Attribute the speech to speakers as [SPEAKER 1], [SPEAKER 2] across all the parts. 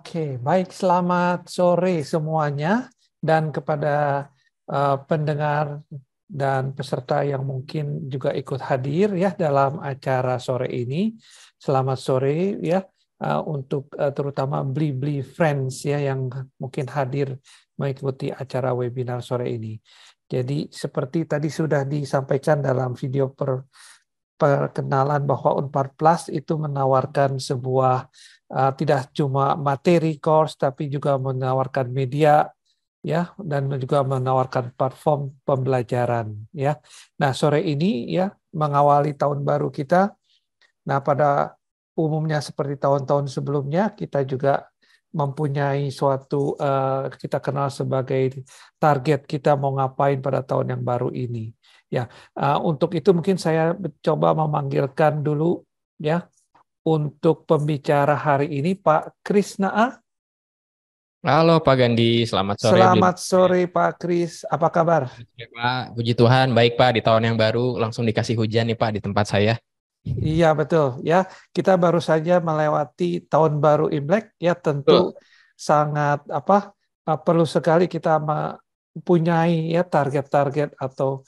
[SPEAKER 1] Oke, baik selamat sore semuanya dan kepada uh, pendengar dan peserta yang mungkin juga ikut hadir ya dalam acara sore ini. Selamat sore ya uh, untuk uh, terutama Blibli Friends ya yang mungkin hadir mengikuti acara webinar sore ini. Jadi seperti tadi sudah disampaikan dalam video per perkenalan bahwa Unpar Plus itu menawarkan sebuah Eh, tidak cuma materi course tapi juga menawarkan media ya dan juga menawarkan platform pembelajaran ya. Nah, sore ini ya mengawali tahun baru kita. Nah, pada umumnya seperti tahun-tahun sebelumnya kita juga mempunyai suatu uh, kita kenal sebagai target kita mau ngapain pada tahun yang baru ini. Ya, uh, untuk itu mungkin saya coba memanggilkan dulu ya untuk pembicara hari ini Pak Krisna. Ah?
[SPEAKER 2] Halo Pak Gandhi, selamat sore. Selamat
[SPEAKER 1] sore Pak Kris, apa kabar?
[SPEAKER 2] Ya, Pak, puji Tuhan, baik Pak. Di tahun yang baru langsung dikasih hujan nih Pak di tempat saya.
[SPEAKER 1] Iya betul ya. Kita baru saja melewati tahun baru Imlek ya tentu betul. sangat apa perlu sekali kita mempunyai ya target-target atau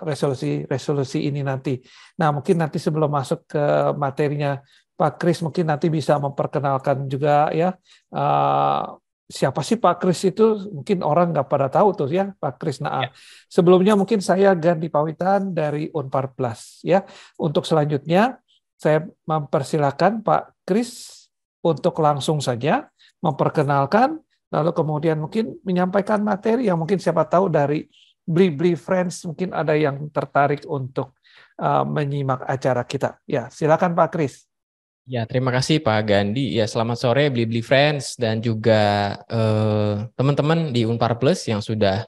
[SPEAKER 1] resolusi-resolusi eh, uh, ini nanti. Nah, mungkin nanti sebelum masuk ke materinya Pak Kris mungkin nanti bisa memperkenalkan juga ya uh, siapa sih Pak Kris itu mungkin orang nggak pada tahu tuh ya Pak Kris Naa. Ya. Sebelumnya mungkin saya ganti Pawitan dari Unpar Plus ya. Untuk selanjutnya saya mempersilahkan Pak Kris untuk langsung saja memperkenalkan lalu kemudian mungkin menyampaikan materi yang mungkin siapa tahu dari Bli Friends mungkin ada yang tertarik untuk uh, menyimak acara kita. Ya, silakan Pak Kris.
[SPEAKER 2] Ya, terima kasih Pak Gandhi. Ya, selamat sore Bli Bli Friends dan juga eh, teman-teman uh, di Unpar Plus yang sudah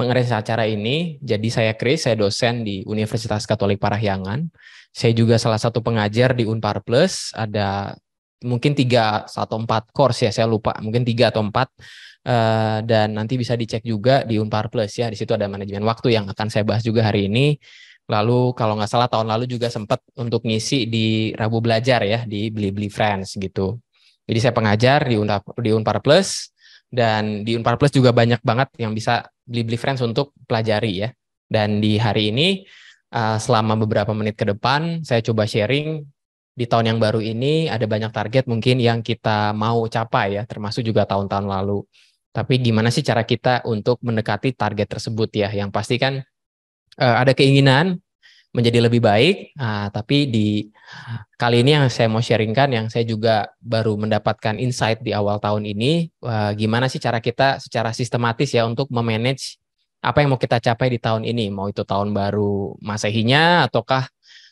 [SPEAKER 2] mengeres acara ini. Jadi saya Kris, saya dosen di Universitas Katolik Parahyangan. Saya juga salah satu pengajar di Unpar Plus. Ada mungkin tiga atau empat course ya saya lupa mungkin tiga atau empat uh, dan nanti bisa dicek juga di Unpar Plus ya di situ ada manajemen waktu yang akan saya bahas juga hari ini lalu kalau nggak salah tahun lalu juga sempat untuk ngisi di Rabu Belajar ya di Beli Beli Friends gitu jadi saya pengajar di Unpar di Unpar Plus dan di Unpar Plus juga banyak banget yang bisa Beli Beli Friends untuk pelajari ya dan di hari ini uh, selama beberapa menit ke depan saya coba sharing di tahun yang baru ini ada banyak target mungkin yang kita mau capai ya, termasuk juga tahun-tahun lalu. Tapi gimana sih cara kita untuk mendekati target tersebut ya? Yang pasti kan uh, ada keinginan menjadi lebih baik, uh, tapi di kali ini yang saya mau sharingkan, yang saya juga baru mendapatkan insight di awal tahun ini, uh, gimana sih cara kita secara sistematis ya untuk memanage apa yang mau kita capai di tahun ini, mau itu tahun baru masehinya ataukah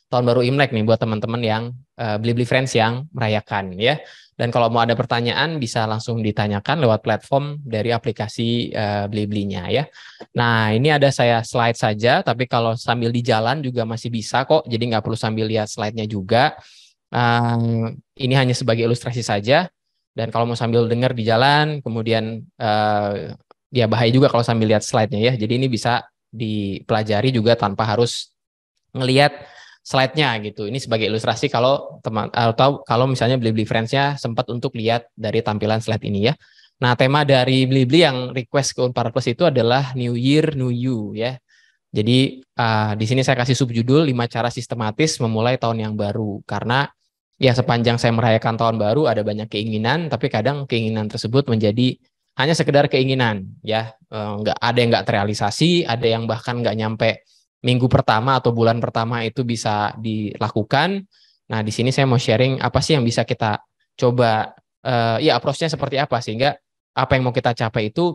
[SPEAKER 2] tahun baru Imlek nih buat teman-teman yang beli eh, beli-beli friends yang merayakan ya. Dan kalau mau ada pertanyaan bisa langsung ditanyakan lewat platform dari aplikasi uh, beli-belinya ya. Nah ini ada saya slide saja, tapi kalau sambil di jalan juga masih bisa kok. Jadi nggak perlu sambil lihat slide-nya juga. Uh, ini hanya sebagai ilustrasi saja. Dan kalau mau sambil dengar di jalan, kemudian uh, ya bahaya juga kalau sambil lihat slide-nya ya. Jadi ini bisa dipelajari juga tanpa harus ngelihat slide-nya gitu. Ini sebagai ilustrasi kalau teman atau kalau misalnya beli-beli friends-nya sempat untuk lihat dari tampilan slide ini ya. Nah, tema dari Blibli yang request ke Unpar Plus itu adalah New Year, New You ya. Jadi uh, di sini saya kasih subjudul 5 cara sistematis memulai tahun yang baru karena ya sepanjang saya merayakan tahun baru ada banyak keinginan tapi kadang keinginan tersebut menjadi hanya sekedar keinginan ya. Uh, ada yang enggak terrealisasi, ada yang bahkan enggak nyampe minggu pertama atau bulan pertama itu bisa dilakukan. Nah, di sini saya mau sharing apa sih yang bisa kita coba uh, ya approach-nya seperti apa sehingga apa yang mau kita capai itu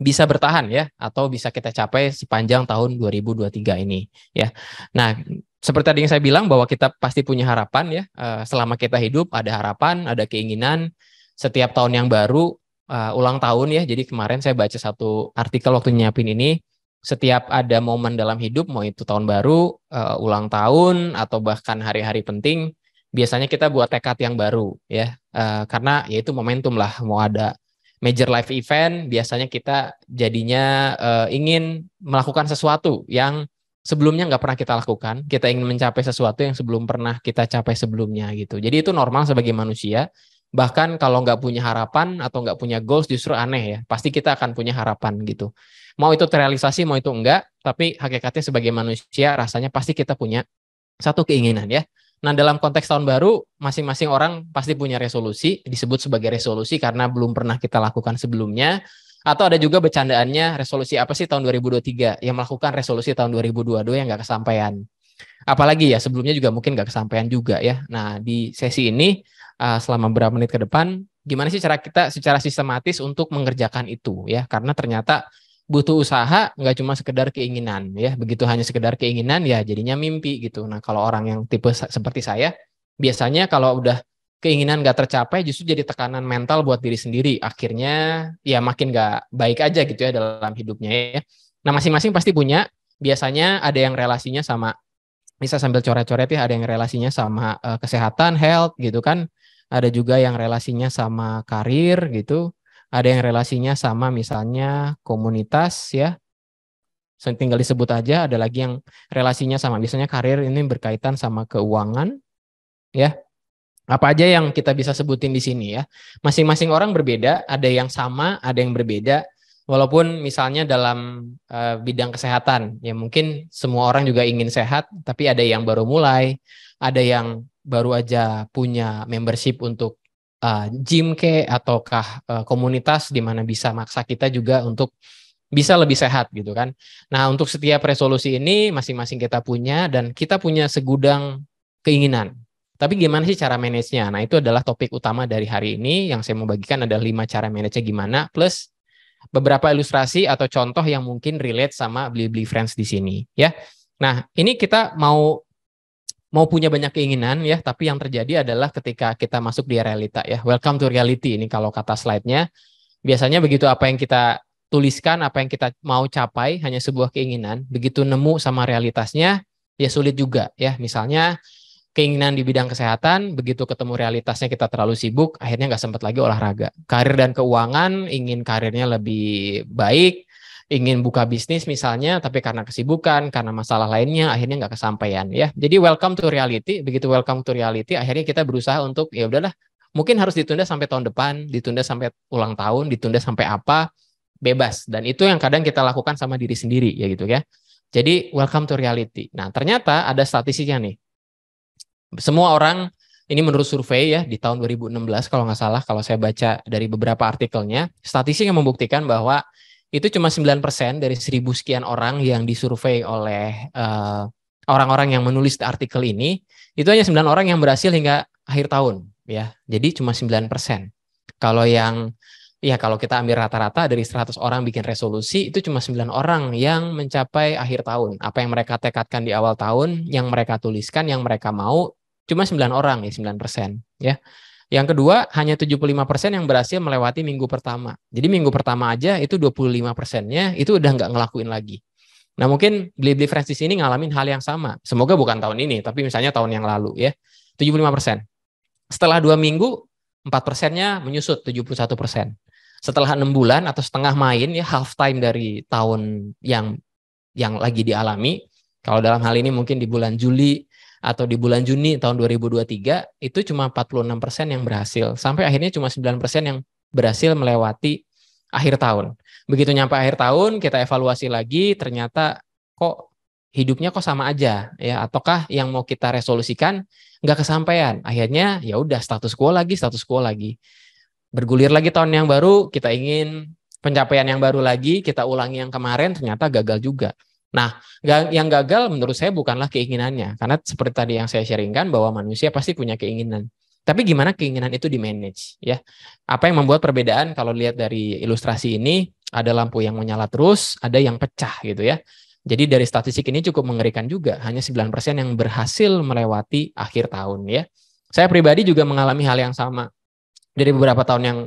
[SPEAKER 2] bisa bertahan ya atau bisa kita capai sepanjang tahun 2023 ini ya. Nah, seperti tadi yang saya bilang bahwa kita pasti punya harapan ya. Eh, selama kita hidup ada harapan, ada keinginan. Setiap tahun yang baru uh, ulang tahun ya. Jadi kemarin saya baca satu artikel waktu nyiapin ini setiap ada momen dalam hidup, mau itu tahun baru, uh, ulang tahun, atau bahkan hari-hari penting, biasanya kita buat tekad yang baru ya, uh, karena yaitu momentum lah, mau ada major life event, biasanya kita jadinya uh, ingin melakukan sesuatu yang sebelumnya nggak pernah kita lakukan, kita ingin mencapai sesuatu yang sebelum pernah kita capai sebelumnya gitu. Jadi itu normal sebagai manusia. Bahkan kalau nggak punya harapan atau nggak punya goals justru aneh ya. Pasti kita akan punya harapan gitu mau itu terrealisasi mau itu enggak tapi hakikatnya sebagai manusia rasanya pasti kita punya satu keinginan ya nah dalam konteks tahun baru masing-masing orang pasti punya resolusi disebut sebagai resolusi karena belum pernah kita lakukan sebelumnya atau ada juga bercandaannya resolusi apa sih tahun 2023 yang melakukan resolusi tahun 2022 yang nggak kesampaian. Apalagi ya sebelumnya juga mungkin nggak kesampaian juga ya. Nah di sesi ini eh, selama beberapa menit ke depan, gimana sih cara kita secara sistematis untuk mengerjakan itu ya? Karena ternyata butuh usaha nggak cuma sekedar keinginan ya begitu hanya sekedar keinginan ya jadinya mimpi gitu nah kalau orang yang tipe seperti saya biasanya kalau udah keinginan nggak tercapai justru jadi tekanan mental buat diri sendiri akhirnya ya makin nggak baik aja gitu ya dalam hidupnya ya nah masing-masing pasti punya biasanya ada yang relasinya sama bisa sambil coret-coret ya ada yang relasinya sama uh, kesehatan health gitu kan ada juga yang relasinya sama karir gitu ada yang relasinya sama misalnya komunitas ya tinggal disebut aja ada lagi yang relasinya sama biasanya karir ini berkaitan sama keuangan ya apa aja yang kita bisa sebutin di sini ya masing-masing orang berbeda ada yang sama ada yang berbeda walaupun misalnya dalam uh, bidang kesehatan ya mungkin semua orang juga ingin sehat tapi ada yang baru mulai ada yang baru aja punya membership untuk uh, gym ke ataukah uh, komunitas di mana bisa maksa kita juga untuk bisa lebih sehat gitu kan. Nah, untuk setiap resolusi ini masing-masing kita punya dan kita punya segudang keinginan. Tapi gimana sih cara manage-nya? Nah, itu adalah topik utama dari hari ini yang saya mau bagikan ada lima cara manage-nya gimana plus beberapa ilustrasi atau contoh yang mungkin relate sama beli-beli friends di sini ya. Nah, ini kita mau mau punya banyak keinginan ya, tapi yang terjadi adalah ketika kita masuk di realita ya. Welcome to reality ini kalau kata slide-nya. Biasanya begitu apa yang kita tuliskan, apa yang kita mau capai hanya sebuah keinginan, begitu nemu sama realitasnya ya sulit juga ya. Misalnya keinginan di bidang kesehatan, begitu ketemu realitasnya kita terlalu sibuk, akhirnya nggak sempat lagi olahraga. Karir dan keuangan ingin karirnya lebih baik, ingin buka bisnis misalnya, tapi karena kesibukan, karena masalah lainnya, akhirnya nggak kesampaian ya. Jadi welcome to reality. Begitu welcome to reality, akhirnya kita berusaha untuk ya udahlah, mungkin harus ditunda sampai tahun depan, ditunda sampai ulang tahun, ditunda sampai apa, bebas. Dan itu yang kadang kita lakukan sama diri sendiri ya gitu ya. Jadi welcome to reality. Nah ternyata ada statistiknya nih. Semua orang ini menurut survei ya di tahun 2016 kalau nggak salah kalau saya baca dari beberapa artikelnya, statistik yang membuktikan bahwa itu cuma 9% dari seribu sekian orang yang disurvei oleh orang eh, orang-orang yang menulis artikel ini, itu hanya 9 orang yang berhasil hingga akhir tahun ya. Jadi cuma 9%. Kalau yang ya kalau kita ambil rata-rata dari 100 orang bikin resolusi itu cuma 9 orang yang mencapai akhir tahun. Apa yang mereka tekadkan di awal tahun, yang mereka tuliskan, yang mereka mau cuma 9 orang ya 9% ya. Yang kedua, hanya 75% yang berhasil melewati minggu pertama. Jadi minggu pertama aja itu 25%-nya itu udah nggak ngelakuin lagi. Nah mungkin beli-beli Francis ini ngalamin hal yang sama. Semoga bukan tahun ini, tapi misalnya tahun yang lalu ya. 75%. Setelah dua minggu, 4 persennya menyusut 71 persen. Setelah enam bulan atau setengah main ya half time dari tahun yang yang lagi dialami. Kalau dalam hal ini mungkin di bulan Juli atau di bulan Juni tahun 2023 itu cuma 46% yang berhasil sampai akhirnya cuma 9% yang berhasil melewati akhir tahun. Begitu nyampe akhir tahun kita evaluasi lagi ternyata kok hidupnya kok sama aja ya ataukah yang mau kita resolusikan nggak kesampaian. Akhirnya ya udah status quo lagi, status quo lagi. Bergulir lagi tahun yang baru, kita ingin pencapaian yang baru lagi, kita ulangi yang kemarin ternyata gagal juga. Nah, yang gagal menurut saya bukanlah keinginannya, karena seperti tadi yang saya sharingkan bahwa manusia pasti punya keinginan. Tapi gimana keinginan itu di manage ya? Apa yang membuat perbedaan kalau lihat dari ilustrasi ini ada lampu yang menyala terus, ada yang pecah gitu ya. Jadi dari statistik ini cukup mengerikan juga, hanya 9% yang berhasil melewati akhir tahun ya. Saya pribadi juga mengalami hal yang sama. Dari beberapa tahun yang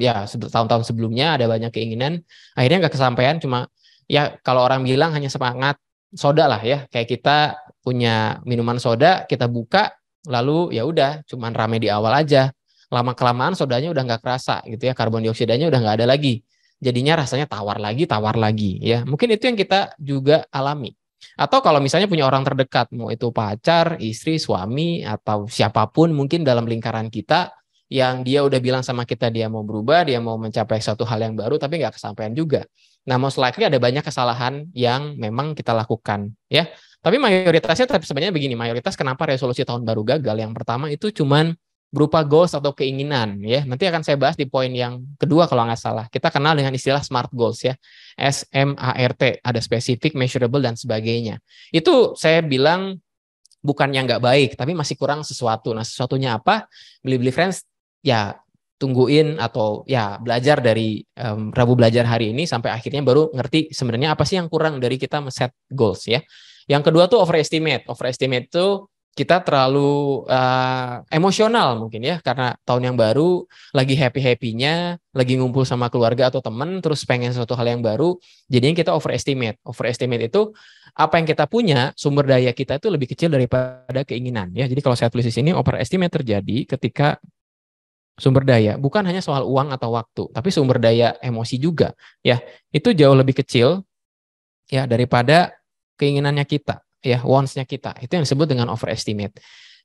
[SPEAKER 2] ya tahun-tahun sebelumnya ada banyak keinginan, akhirnya nggak kesampaian cuma ya kalau orang bilang hanya semangat soda lah ya kayak kita punya minuman soda kita buka lalu ya udah cuman rame di awal aja lama kelamaan sodanya udah nggak kerasa gitu ya karbon dioksidanya udah nggak ada lagi jadinya rasanya tawar lagi tawar lagi ya mungkin itu yang kita juga alami atau kalau misalnya punya orang terdekat mau itu pacar istri suami atau siapapun mungkin dalam lingkaran kita yang dia udah bilang sama kita dia mau berubah dia mau mencapai suatu hal yang baru tapi nggak kesampaian juga Nah, most likely ada banyak kesalahan yang memang kita lakukan, ya. Tapi mayoritasnya tapi sebenarnya begini, mayoritas kenapa resolusi tahun baru gagal? Yang pertama itu cuman berupa goals atau keinginan, ya. Nanti akan saya bahas di poin yang kedua kalau nggak salah. Kita kenal dengan istilah SMART goals ya. S M A R T, ada spesifik measurable dan sebagainya. Itu saya bilang bukannya nggak baik, tapi masih kurang sesuatu. Nah, sesuatunya apa? Beli-beli friends ya tungguin atau ya belajar dari um, Rabu belajar hari ini sampai akhirnya baru ngerti sebenarnya apa sih yang kurang dari kita set goals ya. Yang kedua tuh overestimate. Overestimate tuh kita terlalu uh, emosional mungkin ya karena tahun yang baru lagi happy happynya lagi ngumpul sama keluarga atau temen terus pengen sesuatu hal yang baru jadinya kita overestimate overestimate itu apa yang kita punya sumber daya kita itu lebih kecil daripada keinginan ya jadi kalau saya tulis di sini overestimate terjadi ketika sumber daya bukan hanya soal uang atau waktu tapi sumber daya emosi juga ya itu jauh lebih kecil ya daripada keinginannya kita ya wants kita itu yang disebut dengan overestimate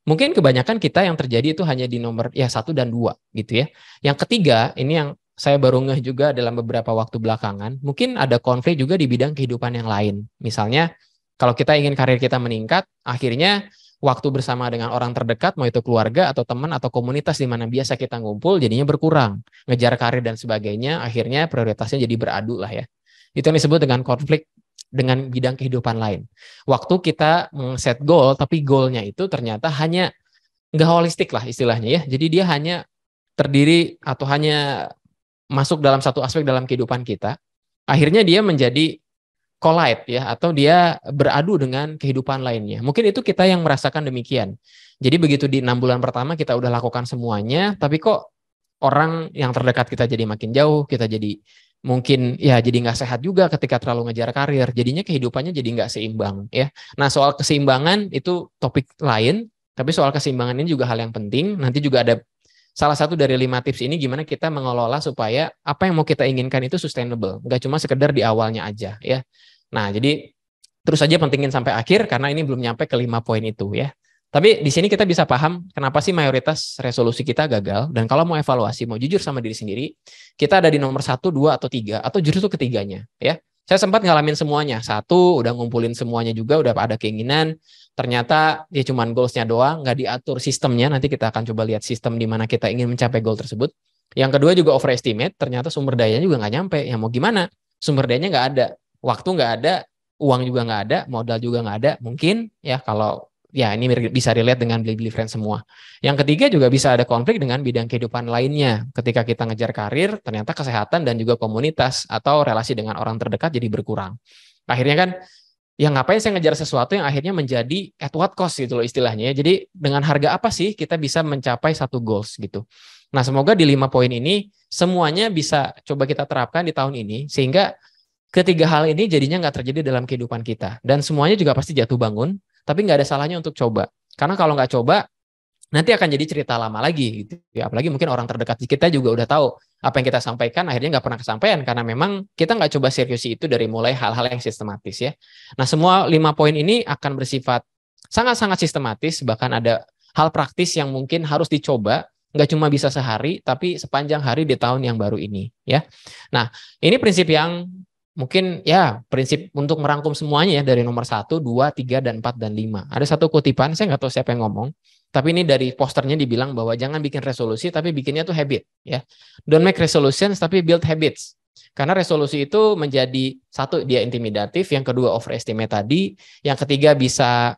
[SPEAKER 2] mungkin kebanyakan kita yang terjadi itu hanya di nomor ya satu dan dua gitu ya yang ketiga ini yang saya baru ngeh juga dalam beberapa waktu belakangan mungkin ada konflik juga di bidang kehidupan yang lain misalnya kalau kita ingin karir kita meningkat akhirnya waktu bersama dengan orang terdekat, mau itu keluarga atau teman atau komunitas di mana biasa kita ngumpul, jadinya berkurang. Ngejar karir dan sebagainya, akhirnya prioritasnya jadi beradu lah ya. Itu yang disebut dengan konflik dengan bidang kehidupan lain. Waktu kita set goal, tapi goalnya itu ternyata hanya nggak holistik lah istilahnya ya. Jadi dia hanya terdiri atau hanya masuk dalam satu aspek dalam kehidupan kita. Akhirnya dia menjadi collide ya atau dia beradu dengan kehidupan lainnya. Mungkin itu kita yang merasakan demikian. Jadi begitu di enam bulan pertama kita udah lakukan semuanya, tapi kok orang yang terdekat kita jadi makin jauh, kita jadi mungkin ya jadi nggak sehat juga ketika terlalu ngejar karir jadinya kehidupannya jadi nggak seimbang ya nah soal keseimbangan itu topik lain tapi soal keseimbangan ini juga hal yang penting nanti juga ada salah satu dari lima tips ini gimana kita mengelola supaya apa yang mau kita inginkan itu sustainable, nggak cuma sekedar di awalnya aja ya. Nah, jadi terus aja pentingin sampai akhir karena ini belum nyampe ke lima poin itu ya. Tapi di sini kita bisa paham kenapa sih mayoritas resolusi kita gagal dan kalau mau evaluasi, mau jujur sama diri sendiri, kita ada di nomor satu, dua atau tiga atau justru ketiganya ya saya sempat ngalamin semuanya. Satu, udah ngumpulin semuanya juga, udah ada keinginan. Ternyata ya cuman goalsnya doang, nggak diatur sistemnya. Nanti kita akan coba lihat sistem di mana kita ingin mencapai goal tersebut. Yang kedua juga overestimate, ternyata sumber dayanya juga nggak nyampe. Yang mau gimana? Sumber dayanya nggak ada, waktu nggak ada, uang juga nggak ada, modal juga nggak ada. Mungkin ya kalau ya ini iya. bisa relate dengan beli-beli friend semua. Yang ketiga juga bisa ada konflik dengan bidang kehidupan lainnya. Ketika kita ngejar karir, ternyata kesehatan dan juga komunitas atau relasi dengan orang terdekat jadi berkurang. Akhirnya kan ya ngapain saya ngejar sesuatu yang akhirnya menjadi at what cost gitu loh istilahnya. Ya. Jadi dengan harga apa sih kita bisa mencapai satu goals gitu. Nah, semoga di lima poin ini semuanya bisa coba kita terapkan di tahun ini sehingga ketiga hal ini jadinya nggak terjadi dalam kehidupan kita dan semuanya juga pasti jatuh bangun tapi nggak ada salahnya untuk coba. Karena kalau nggak coba, nanti akan jadi cerita lama lagi. Gitu. Ya, apalagi mungkin orang terdekat kita juga udah tahu apa yang kita sampaikan akhirnya nggak pernah kesampaian karena memang kita nggak coba serius itu dari mulai hal-hal yang sistematis ya. Nah semua lima poin ini akan bersifat sangat-sangat sistematis bahkan ada hal praktis yang mungkin harus dicoba nggak cuma bisa sehari tapi sepanjang hari di tahun yang baru ini ya. Nah ini prinsip yang mungkin ya prinsip untuk merangkum semuanya ya dari nomor 1, 2, 3, dan 4, dan 5. Ada satu kutipan, saya nggak tahu siapa yang ngomong, tapi ini dari posternya dibilang bahwa jangan bikin resolusi, tapi bikinnya tuh habit. ya Don't make resolutions, tapi build habits. Karena resolusi itu menjadi, satu, dia intimidatif, yang kedua overestimate tadi, yang ketiga bisa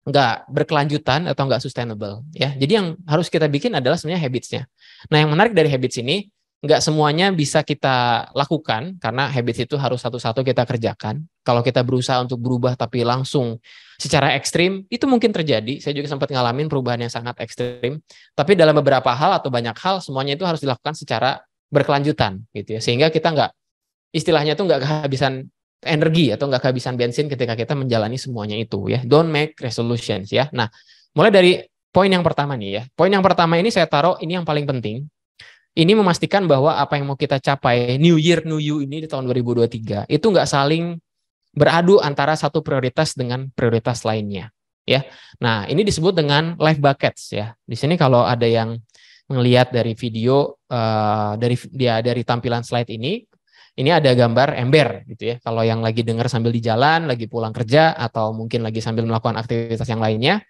[SPEAKER 2] nggak berkelanjutan atau nggak sustainable ya jadi yang harus kita bikin adalah sebenarnya habitsnya nah yang menarik dari habits ini nggak semuanya bisa kita lakukan karena habit itu harus satu-satu kita kerjakan. Kalau kita berusaha untuk berubah tapi langsung secara ekstrim, itu mungkin terjadi. Saya juga sempat ngalamin perubahan yang sangat ekstrim. Tapi dalam beberapa hal atau banyak hal, semuanya itu harus dilakukan secara berkelanjutan gitu ya. Sehingga kita nggak, istilahnya tuh nggak kehabisan energi atau nggak kehabisan bensin ketika kita menjalani semuanya itu ya. Don't make resolutions ya. Nah, mulai dari poin yang pertama nih ya. Poin yang pertama ini saya taruh ini yang paling penting ini memastikan bahwa apa yang mau kita capai New Year New You ini di tahun 2023 itu nggak saling beradu antara satu prioritas dengan prioritas lainnya ya. Nah, ini disebut dengan life buckets ya. Di sini kalau ada yang melihat dari video uh, dari dia ya, dari tampilan slide ini ini ada gambar ember gitu ya. Kalau yang lagi dengar sambil di jalan, lagi pulang kerja atau mungkin lagi sambil melakukan aktivitas yang lainnya,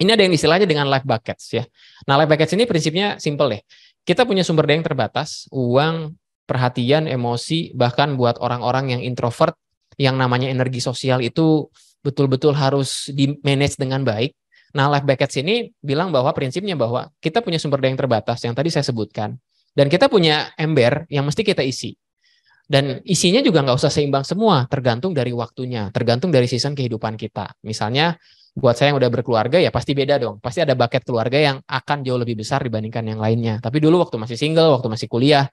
[SPEAKER 2] ini ada yang istilahnya dengan life buckets ya. Nah, life buckets ini prinsipnya simple deh. Ya kita punya sumber daya yang terbatas, uang, perhatian, emosi, bahkan buat orang-orang yang introvert, yang namanya energi sosial itu betul-betul harus di-manage dengan baik. Nah, Life Bucket ini bilang bahwa prinsipnya bahwa kita punya sumber daya yang terbatas yang tadi saya sebutkan. Dan kita punya ember yang mesti kita isi. Dan isinya juga nggak usah seimbang semua, tergantung dari waktunya, tergantung dari season kehidupan kita. Misalnya buat saya yang udah berkeluarga ya pasti beda dong. Pasti ada bucket keluarga yang akan jauh lebih besar dibandingkan yang lainnya. Tapi dulu waktu masih single, waktu masih kuliah,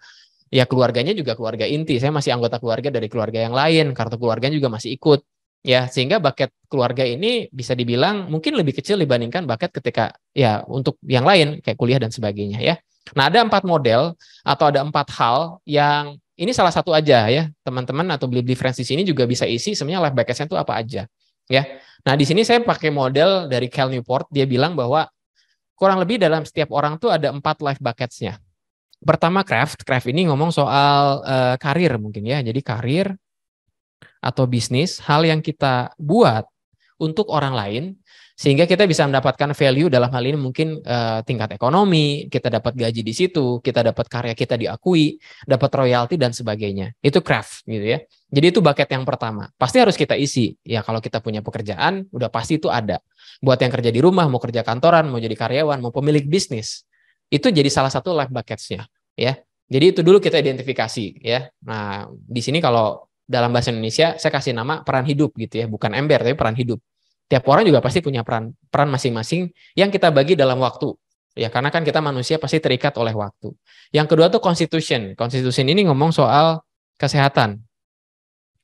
[SPEAKER 2] ya keluarganya juga keluarga inti. Saya masih anggota keluarga dari keluarga yang lain, kartu keluarganya juga masih ikut. Ya, sehingga bucket keluarga ini bisa dibilang mungkin lebih kecil dibandingkan bucket ketika ya untuk yang lain kayak kuliah dan sebagainya ya. Nah, ada empat model atau ada empat hal yang ini salah satu aja ya, teman-teman atau beli-beli friends di sini juga bisa isi sebenarnya life bucket itu apa aja ya. Nah, di sini saya pakai model dari Cal Newport, dia bilang bahwa kurang lebih dalam setiap orang tuh ada empat life bucketsnya. Pertama craft, craft ini ngomong soal uh, karir mungkin ya. Jadi karir atau bisnis, hal yang kita buat untuk orang lain sehingga kita bisa mendapatkan value dalam hal ini mungkin uh, tingkat ekonomi, kita dapat gaji di situ, kita dapat karya kita diakui, dapat royalti dan sebagainya. Itu craft gitu ya. Jadi itu bucket yang pertama. Pasti harus kita isi. Ya kalau kita punya pekerjaan, udah pasti itu ada. Buat yang kerja di rumah, mau kerja kantoran, mau jadi karyawan, mau pemilik bisnis, itu jadi salah satu life bucketsnya. Ya. Jadi itu dulu kita identifikasi. Ya. Nah di sini kalau dalam bahasa Indonesia, saya kasih nama peran hidup gitu ya, bukan ember tapi peran hidup. Tiap orang juga pasti punya peran peran masing-masing yang kita bagi dalam waktu. Ya karena kan kita manusia pasti terikat oleh waktu. Yang kedua tuh constitution. Constitution ini ngomong soal kesehatan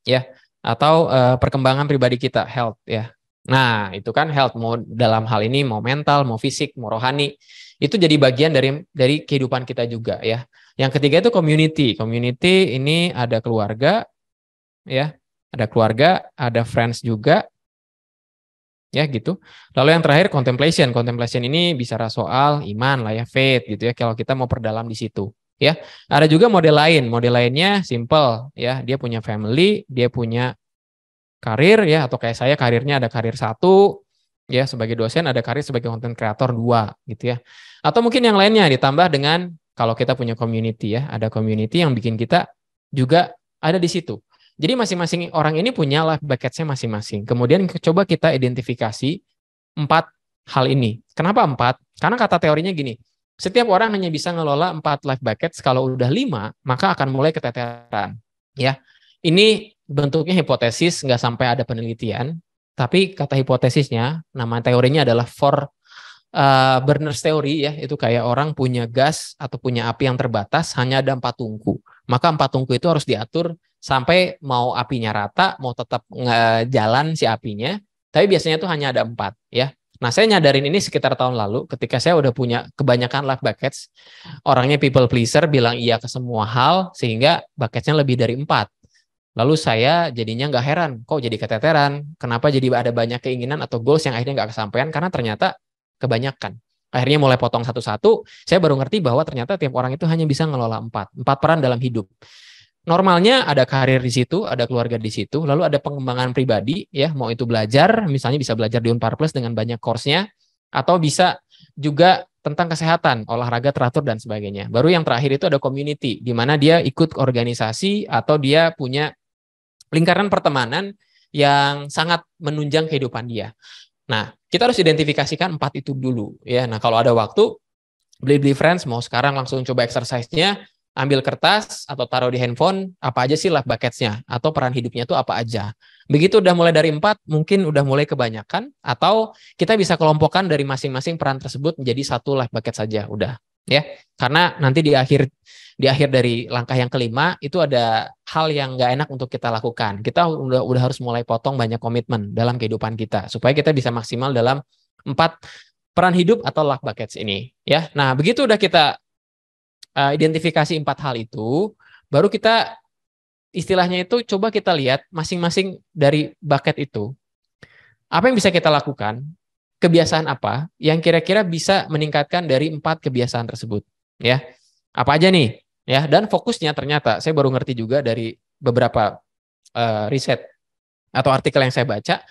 [SPEAKER 2] ya atau uh, perkembangan pribadi kita health ya. Nah, itu kan health mau dalam hal ini mau mental, mau fisik, mau rohani. Itu jadi bagian dari dari kehidupan kita juga ya. Yang ketiga itu community. Community ini ada keluarga ya, ada keluarga, ada friends juga ya gitu. Lalu yang terakhir contemplation. Contemplation ini bicara soal iman lah ya, faith gitu ya kalau kita mau perdalam di situ ya. Ada juga model lain, model lainnya simple ya, dia punya family, dia punya karir ya atau kayak saya karirnya ada karir satu ya sebagai dosen ada karir sebagai content creator dua gitu ya. Atau mungkin yang lainnya ditambah dengan kalau kita punya community ya, ada community yang bikin kita juga ada di situ. Jadi masing-masing orang ini punya life bucketnya masing-masing. Kemudian coba kita identifikasi empat hal ini. Kenapa empat? Karena kata teorinya gini, setiap orang hanya bisa ngelola 4 life bucket, Kalau udah 5, maka akan mulai keteteran. Ya, Ini bentuknya hipotesis, nggak sampai ada penelitian. Tapi kata hipotesisnya, nama teorinya adalah for uh, eh, burners theory, ya. Itu kayak orang punya gas atau punya api yang terbatas, hanya ada empat tungku. Maka empat tungku itu harus diatur sampai mau apinya rata, mau tetap jalan si apinya. Tapi biasanya itu hanya ada empat ya Nah, saya nyadarin ini sekitar tahun lalu ketika saya udah punya kebanyakan life buckets. Orangnya people pleaser, bilang iya ke semua hal, sehingga bucketsnya lebih dari empat. Lalu saya jadinya nggak heran, kok jadi keteteran? Kenapa jadi ada banyak keinginan atau goals yang akhirnya nggak kesampaian? Karena ternyata kebanyakan. Akhirnya mulai potong satu-satu, saya baru ngerti bahwa ternyata tiap orang itu hanya bisa ngelola empat. Empat peran dalam hidup normalnya ada karir di situ, ada keluarga di situ, lalu ada pengembangan pribadi ya, mau itu belajar, misalnya bisa belajar di Unpar Plus dengan banyak course-nya atau bisa juga tentang kesehatan, olahraga teratur dan sebagainya. Baru yang terakhir itu ada community di mana dia ikut organisasi atau dia punya lingkaran pertemanan yang sangat menunjang kehidupan dia. Nah, kita harus identifikasikan empat itu dulu ya. Nah, kalau ada waktu beli beli friends mau sekarang langsung coba exercise-nya ambil kertas atau taruh di handphone apa aja sih life bucketsnya atau peran hidupnya itu apa aja begitu udah mulai dari empat mungkin udah mulai kebanyakan atau kita bisa kelompokkan dari masing-masing peran tersebut menjadi satu lah bucket saja udah ya karena nanti di akhir di akhir dari langkah yang kelima itu ada hal yang nggak enak untuk kita lakukan kita udah udah harus mulai potong banyak komitmen dalam kehidupan kita supaya kita bisa maksimal dalam empat peran hidup atau lah buckets ini ya nah begitu udah kita uh, identifikasi empat hal itu, baru kita istilahnya itu coba kita lihat masing-masing dari bucket itu. Apa yang bisa kita lakukan? Kebiasaan apa yang kira-kira bisa meningkatkan dari empat kebiasaan tersebut? Ya, apa aja nih? Ya, dan fokusnya ternyata saya baru ngerti juga dari beberapa uh, riset atau artikel yang saya baca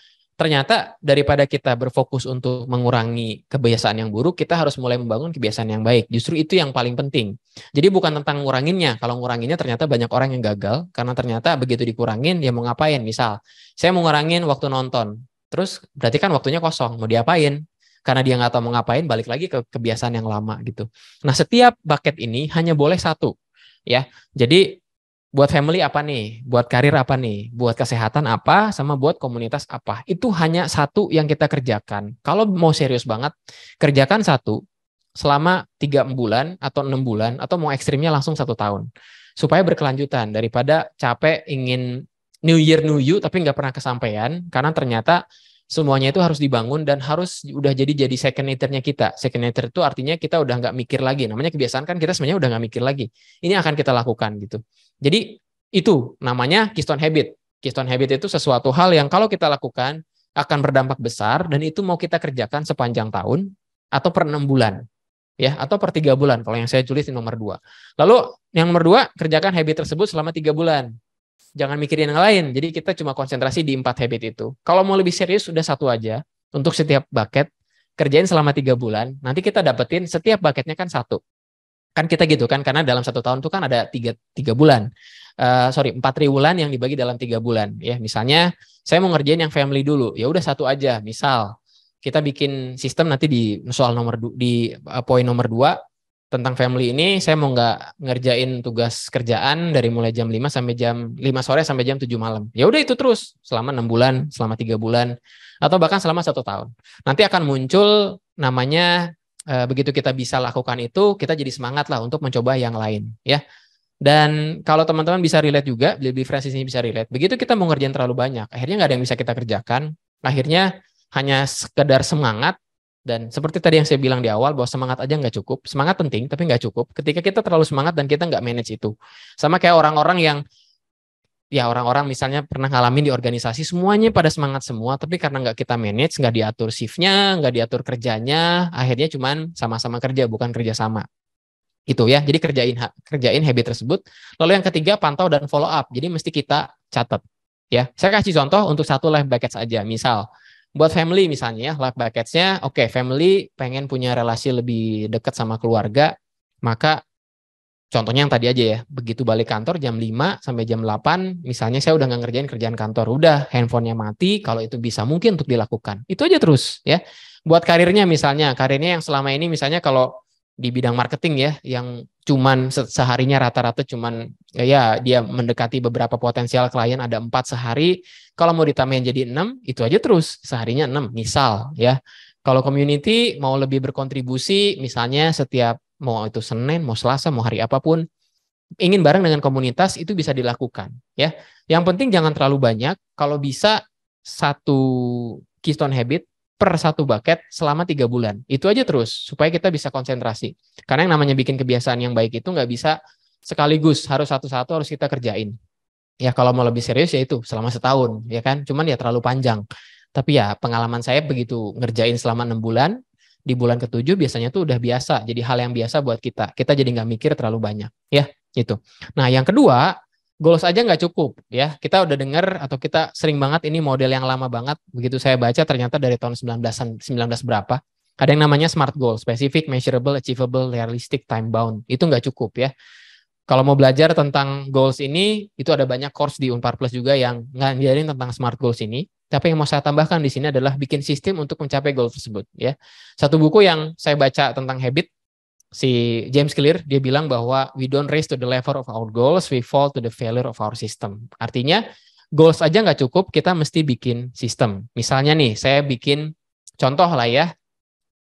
[SPEAKER 2] ternyata daripada kita berfokus untuk mengurangi kebiasaan yang buruk, kita harus mulai membangun kebiasaan yang baik. Justru itu yang paling penting. Jadi bukan tentang nguranginnya. Kalau nguranginnya ternyata banyak orang yang gagal karena ternyata begitu dikurangin dia mau ngapain? Misal, saya mau ngurangin waktu nonton. Terus berarti kan waktunya kosong, mau diapain? Karena dia nggak tahu mau ngapain, balik lagi ke kebiasaan yang lama gitu. Nah, setiap bucket ini hanya boleh satu. Ya, jadi buat family apa nih, buat karir apa nih, buat kesehatan apa, sama buat komunitas apa. Itu hanya satu yang kita kerjakan. Kalau mau serius banget, kerjakan satu selama tiga bulan atau enam bulan atau mau ekstrimnya langsung satu tahun supaya berkelanjutan daripada capek ingin New Year New You tapi nggak pernah kesampaian karena ternyata semuanya itu harus dibangun dan harus udah jadi jadi second nature-nya kita. Second nature itu artinya kita udah nggak mikir lagi. Namanya kebiasaan kan kita sebenarnya udah nggak mikir lagi. Ini akan kita lakukan gitu. Jadi itu namanya keystone habit. Keystone habit itu sesuatu hal yang kalau kita lakukan akan berdampak besar dan itu mau kita kerjakan sepanjang tahun atau per enam bulan ya atau per tiga bulan kalau yang saya tulis di nomor dua. Lalu yang nomor dua kerjakan habit tersebut selama tiga bulan. Jangan mikirin yang lain. Jadi kita cuma konsentrasi di empat habit itu. Kalau mau lebih serius sudah satu aja untuk setiap bucket kerjain selama tiga bulan. Nanti kita dapetin setiap bucketnya kan satu kan kita gitu kan karena dalam satu tahun tuh kan ada tiga tiga bulan uh, sorry empat triwulan yang dibagi dalam tiga bulan ya misalnya saya mau ngerjain yang family dulu ya udah satu aja misal kita bikin sistem nanti di soal nomor di uh, poin nomor dua tentang family ini saya mau nggak ngerjain tugas kerjaan dari mulai jam 5 sampai jam 5 sore sampai jam 7 malam. Ya udah itu terus selama enam bulan, selama tiga bulan atau bahkan selama satu tahun. Nanti akan muncul namanya Eh, begitu kita bisa lakukan itu, kita jadi semangat lah untuk mencoba yang lain, ya. Dan kalau teman-teman bisa relate juga, lebih fresh ini bisa relate. Begitu kita mau ngerjain terlalu banyak, akhirnya nggak ada yang bisa kita kerjakan. Akhirnya hanya sekedar semangat. Dan seperti tadi yang saya bilang di awal, bahwa semangat aja nggak cukup. Semangat penting, tapi nggak cukup. Ketika kita terlalu semangat dan kita nggak manage itu. Sama kayak orang-orang yang ya orang-orang misalnya pernah ngalamin di organisasi semuanya pada semangat semua tapi karena nggak kita manage nggak diatur shiftnya nggak diatur kerjanya akhirnya cuman sama-sama kerja bukan kerja sama itu ya jadi kerjain kerjain habit tersebut lalu yang ketiga pantau dan follow up jadi mesti kita catat ya saya kasih contoh untuk satu life bucket saja misal buat family misalnya ya life bucketnya oke okay, family pengen punya relasi lebih dekat sama keluarga maka contohnya yang tadi aja ya, begitu balik kantor jam 5 sampai jam 8, misalnya saya udah nggak ngerjain kerjaan kantor, udah handphonenya mati, kalau itu bisa mungkin untuk dilakukan. Itu aja terus ya. Buat karirnya misalnya, karirnya yang selama ini misalnya kalau di bidang marketing ya, yang cuman seharinya rata-rata cuman ya, ya dia mendekati beberapa potensial klien ada empat sehari, kalau mau ditambahin jadi enam, itu aja terus seharinya enam misal ya. Kalau community mau lebih berkontribusi, misalnya setiap mau itu Senin, mau Selasa, mau hari apapun, ingin bareng dengan komunitas itu bisa dilakukan ya. Yang penting jangan terlalu banyak, kalau bisa satu keystone habit per satu bucket selama tiga bulan. Itu aja terus supaya kita bisa konsentrasi. Karena yang namanya bikin kebiasaan yang baik itu nggak bisa sekaligus harus satu-satu harus kita kerjain. Ya kalau mau lebih serius ya itu selama setahun ya kan. Cuman ya terlalu panjang. Tapi ya pengalaman saya begitu ngerjain selama enam bulan di bulan ketujuh biasanya tuh udah biasa jadi hal yang biasa buat kita kita jadi nggak mikir terlalu banyak ya gitu nah yang kedua goals aja nggak cukup ya kita udah dengar atau kita sering banget ini model yang lama banget begitu saya baca ternyata dari tahun 19-an 19 berapa ada yang namanya smart goal specific measurable achievable realistic time bound itu nggak cukup ya kalau mau belajar tentang goals ini, itu ada banyak course di Unpar Plus juga yang ngajarin tentang smart goals ini. Tapi yang mau saya tambahkan di sini adalah bikin sistem untuk mencapai goal tersebut ya. Satu buku yang saya baca tentang habit si James Clear dia bilang bahwa we don't raise to the level of our goals, we fall to the failure of our system. Artinya goals aja nggak cukup, kita mesti bikin sistem. Misalnya nih, saya bikin contoh lah ya.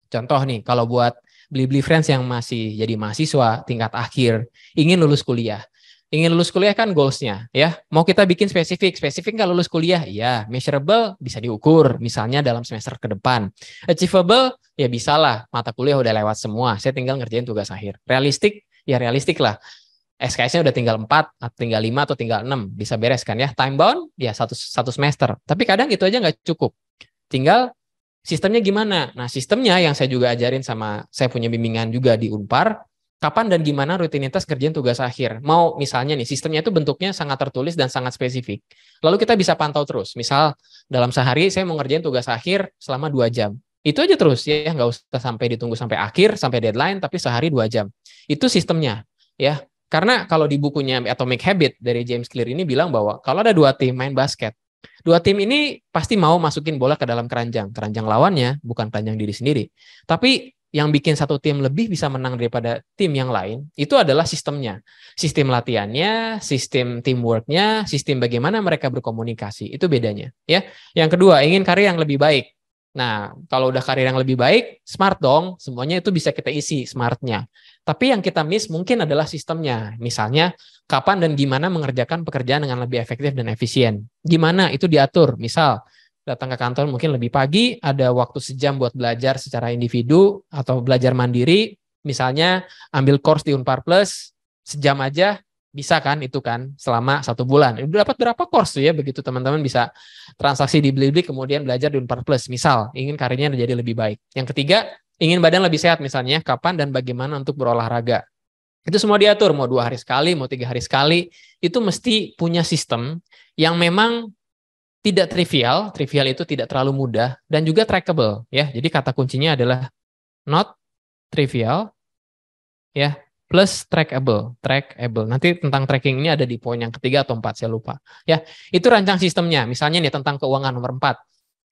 [SPEAKER 2] Contoh nih, kalau buat beli-beli friends yang masih jadi mahasiswa tingkat akhir, ingin lulus kuliah ingin lulus kuliah kan goalsnya ya mau kita bikin spesifik spesifik nggak lulus kuliah ya measurable bisa diukur misalnya dalam semester ke depan achievable ya bisalah mata kuliah udah lewat semua saya tinggal ngerjain tugas akhir realistik ya realistik lah SKS-nya udah tinggal 4, atau tinggal 5, atau tinggal 6. Bisa beres kan ya. Time bound, ya satu, satu semester. Tapi kadang itu aja nggak cukup. Tinggal sistemnya gimana? Nah, sistemnya yang saya juga ajarin sama, saya punya bimbingan juga di Unpar, kapan dan gimana rutinitas kerjaan tugas akhir. Mau misalnya nih, sistemnya itu bentuknya sangat tertulis dan sangat spesifik. Lalu kita bisa pantau terus. Misal dalam sehari saya mau ngerjain tugas akhir selama dua jam. Itu aja terus ya, nggak usah sampai ditunggu sampai akhir, sampai deadline, tapi sehari dua jam. Itu sistemnya ya. Karena kalau di bukunya Atomic Habit dari James Clear ini bilang bahwa kalau ada dua tim main basket, dua tim ini pasti mau masukin bola ke dalam keranjang. Keranjang lawannya bukan keranjang diri sendiri. Tapi yang bikin satu tim lebih bisa menang daripada tim yang lain itu adalah sistemnya, sistem latihannya, sistem teamworknya, sistem bagaimana mereka berkomunikasi itu bedanya. Ya, yang kedua ingin karir yang lebih baik. Nah, kalau udah karir yang lebih baik, smart dong, semuanya itu bisa kita isi smartnya. Tapi yang kita miss mungkin adalah sistemnya. Misalnya, kapan dan gimana mengerjakan pekerjaan dengan lebih efektif dan efisien. Gimana itu diatur. Misal, datang ke kantor mungkin lebih pagi, ada waktu sejam buat belajar secara individu atau belajar mandiri, misalnya ambil course di Unpar Plus sejam aja bisa kan itu kan selama satu bulan udah dapat berapa course tuh ya begitu teman-teman bisa transaksi di Blibli kemudian belajar di Unpar Plus misal ingin karirnya jadi lebih baik yang ketiga ingin badan lebih sehat misalnya kapan dan bagaimana untuk berolahraga itu semua diatur mau dua hari sekali mau tiga hari sekali itu mesti punya sistem yang memang tidak trivial, trivial itu tidak terlalu mudah dan juga trackable ya. Jadi kata kuncinya adalah not trivial ya plus trackable, trackable. Nanti tentang tracking ini ada di poin yang ketiga atau empat, saya lupa. Ya, itu rancang sistemnya. Misalnya nih tentang keuangan nomor empat,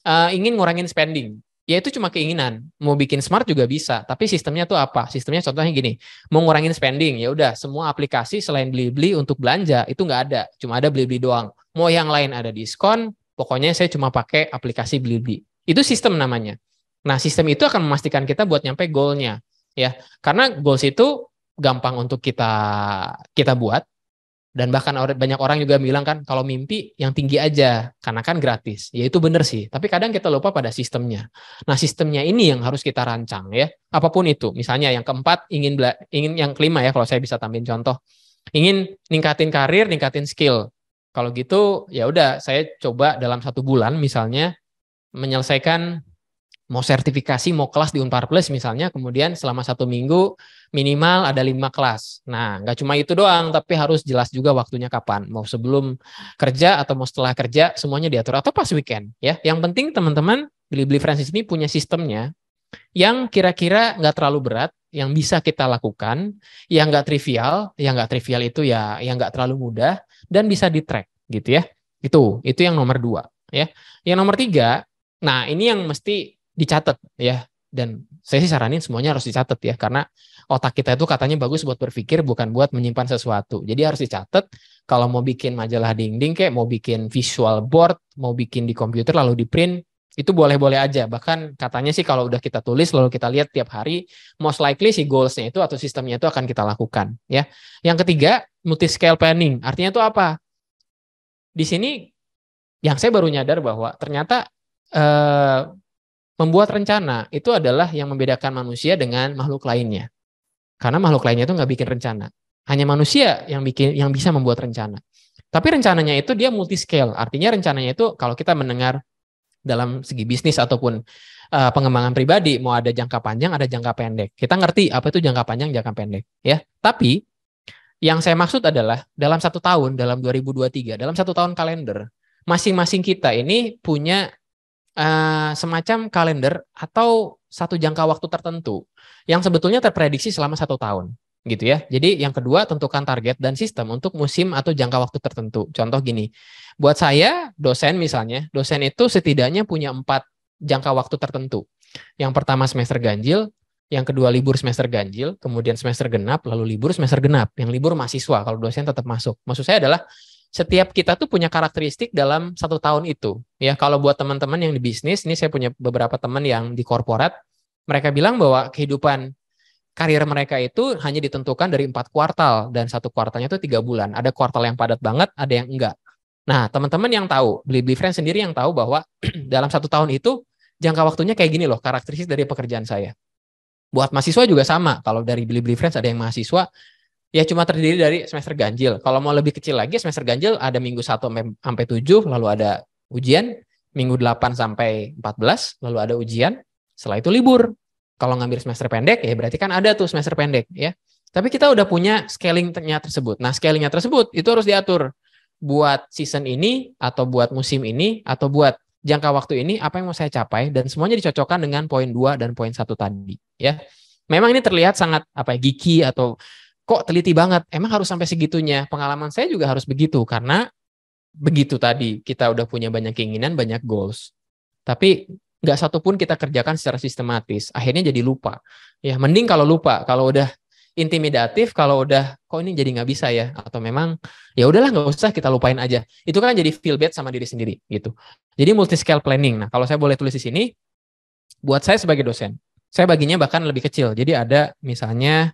[SPEAKER 2] uh, ingin ngurangin spending. Ya itu cuma keinginan. Mau bikin smart juga bisa, tapi sistemnya tuh apa? Sistemnya contohnya gini, mau ngurangin spending, ya udah semua aplikasi selain beli-beli untuk belanja itu nggak ada, cuma ada beli-beli doang. Mau yang lain ada diskon, Pokoknya saya cuma pakai aplikasi Blibli. Itu sistem namanya. Nah, sistem itu akan memastikan kita buat nyampe goalnya, ya. Karena goals itu gampang untuk kita kita buat dan bahkan banyak orang juga bilang kan kalau mimpi yang tinggi aja karena kan gratis ya itu benar sih tapi kadang kita lupa pada sistemnya nah sistemnya ini yang harus kita rancang ya apapun itu misalnya yang keempat ingin ingin yang kelima ya kalau saya bisa tambahin contoh ingin ningkatin karir ningkatin skill kalau gitu ya udah saya coba dalam satu bulan misalnya menyelesaikan mau sertifikasi mau kelas di Unpar Plus misalnya kemudian selama satu minggu minimal ada lima kelas. Nah nggak cuma itu doang tapi harus jelas juga waktunya kapan mau sebelum kerja atau mau setelah kerja semuanya diatur atau pas weekend ya. Yang penting teman-teman Beli-beli Francis ini punya sistemnya yang kira-kira nggak terlalu berat, yang bisa kita lakukan, yang nggak trivial, yang nggak trivial itu ya yang nggak terlalu mudah, dan bisa di track gitu ya. Itu itu yang nomor dua ya. Yang nomor tiga, nah ini yang mesti dicatat ya. Dan saya sih saranin semuanya harus dicatat ya karena otak kita itu katanya bagus buat berpikir bukan buat menyimpan sesuatu. Jadi harus dicatat kalau mau bikin majalah dinding kayak mau bikin visual board, mau bikin di komputer lalu di print itu boleh-boleh aja. Bahkan katanya sih kalau udah kita tulis lalu kita lihat tiap hari, most likely si goalsnya itu atau sistemnya itu akan kita lakukan. Ya. Yang ketiga, multi scale planning. Artinya itu apa? Di sini yang saya baru nyadar bahwa ternyata eh, membuat rencana itu adalah yang membedakan manusia dengan makhluk lainnya. Karena makhluk lainnya itu nggak bikin rencana. Hanya manusia yang bikin yang bisa membuat rencana. Tapi rencananya itu dia multi scale. Artinya rencananya itu kalau kita mendengar dalam segi bisnis ataupun uh, pengembangan pribadi mau ada jangka panjang ada jangka pendek kita ngerti apa itu jangka panjang jangka pendek ya tapi yang saya maksud adalah dalam satu tahun dalam 2023 dalam satu tahun kalender masing-masing kita ini punya uh, semacam kalender atau satu jangka waktu tertentu yang sebetulnya terprediksi selama satu tahun gitu ya. Jadi yang kedua tentukan target dan sistem untuk musim atau jangka waktu tertentu. Contoh gini, buat saya dosen misalnya, dosen itu setidaknya punya empat jangka waktu tertentu. Yang pertama semester ganjil, yang kedua libur semester ganjil, kemudian semester genap, lalu libur semester genap. Yang libur mahasiswa kalau dosen tetap masuk. Maksud saya adalah setiap kita tuh punya karakteristik dalam satu tahun itu. Ya kalau buat teman-teman yang di bisnis, ini saya punya beberapa teman yang di korporat, mereka bilang bahwa kehidupan karir mereka itu hanya ditentukan dari empat kuartal dan satu kuartalnya itu tiga bulan. Ada kuartal yang padat banget, ada yang enggak. Nah, teman-teman yang tahu, beli beli friend sendiri yang tahu bahwa dalam satu tahun itu jangka waktunya kayak gini loh karakteristik dari pekerjaan saya. Buat mahasiswa juga sama. Kalau dari beli beli friends ada yang mahasiswa ya cuma terdiri dari semester ganjil. Kalau mau lebih kecil lagi semester ganjil ada minggu 1 sampai 7, lalu ada ujian, minggu 8 sampai 14, lalu ada ujian, setelah itu libur. Kalau ngambil semester pendek ya berarti kan ada tuh semester pendek ya. Tapi kita udah punya scaling-nya tersebut. Nah, scaling-nya tersebut itu harus diatur buat season ini atau buat musim ini atau buat jangka waktu ini apa yang mau saya capai dan semuanya dicocokkan dengan poin 2 dan poin satu tadi ya. Memang ini terlihat sangat apa ya giki atau kok teliti banget. Emang harus sampai segitunya. Pengalaman saya juga harus begitu karena begitu tadi kita udah punya banyak keinginan, banyak goals. Tapi nggak satu pun kita kerjakan secara sistematis. Akhirnya jadi lupa. Ya, mending kalau lupa, kalau udah intimidatif, kalau udah kok ini jadi nggak bisa ya, atau memang ya udahlah nggak usah kita lupain aja. Itu kan jadi feel bad sama diri sendiri gitu. Jadi multi scale planning. Nah, kalau saya boleh tulis di sini, buat saya sebagai dosen, saya baginya bahkan lebih kecil. Jadi ada misalnya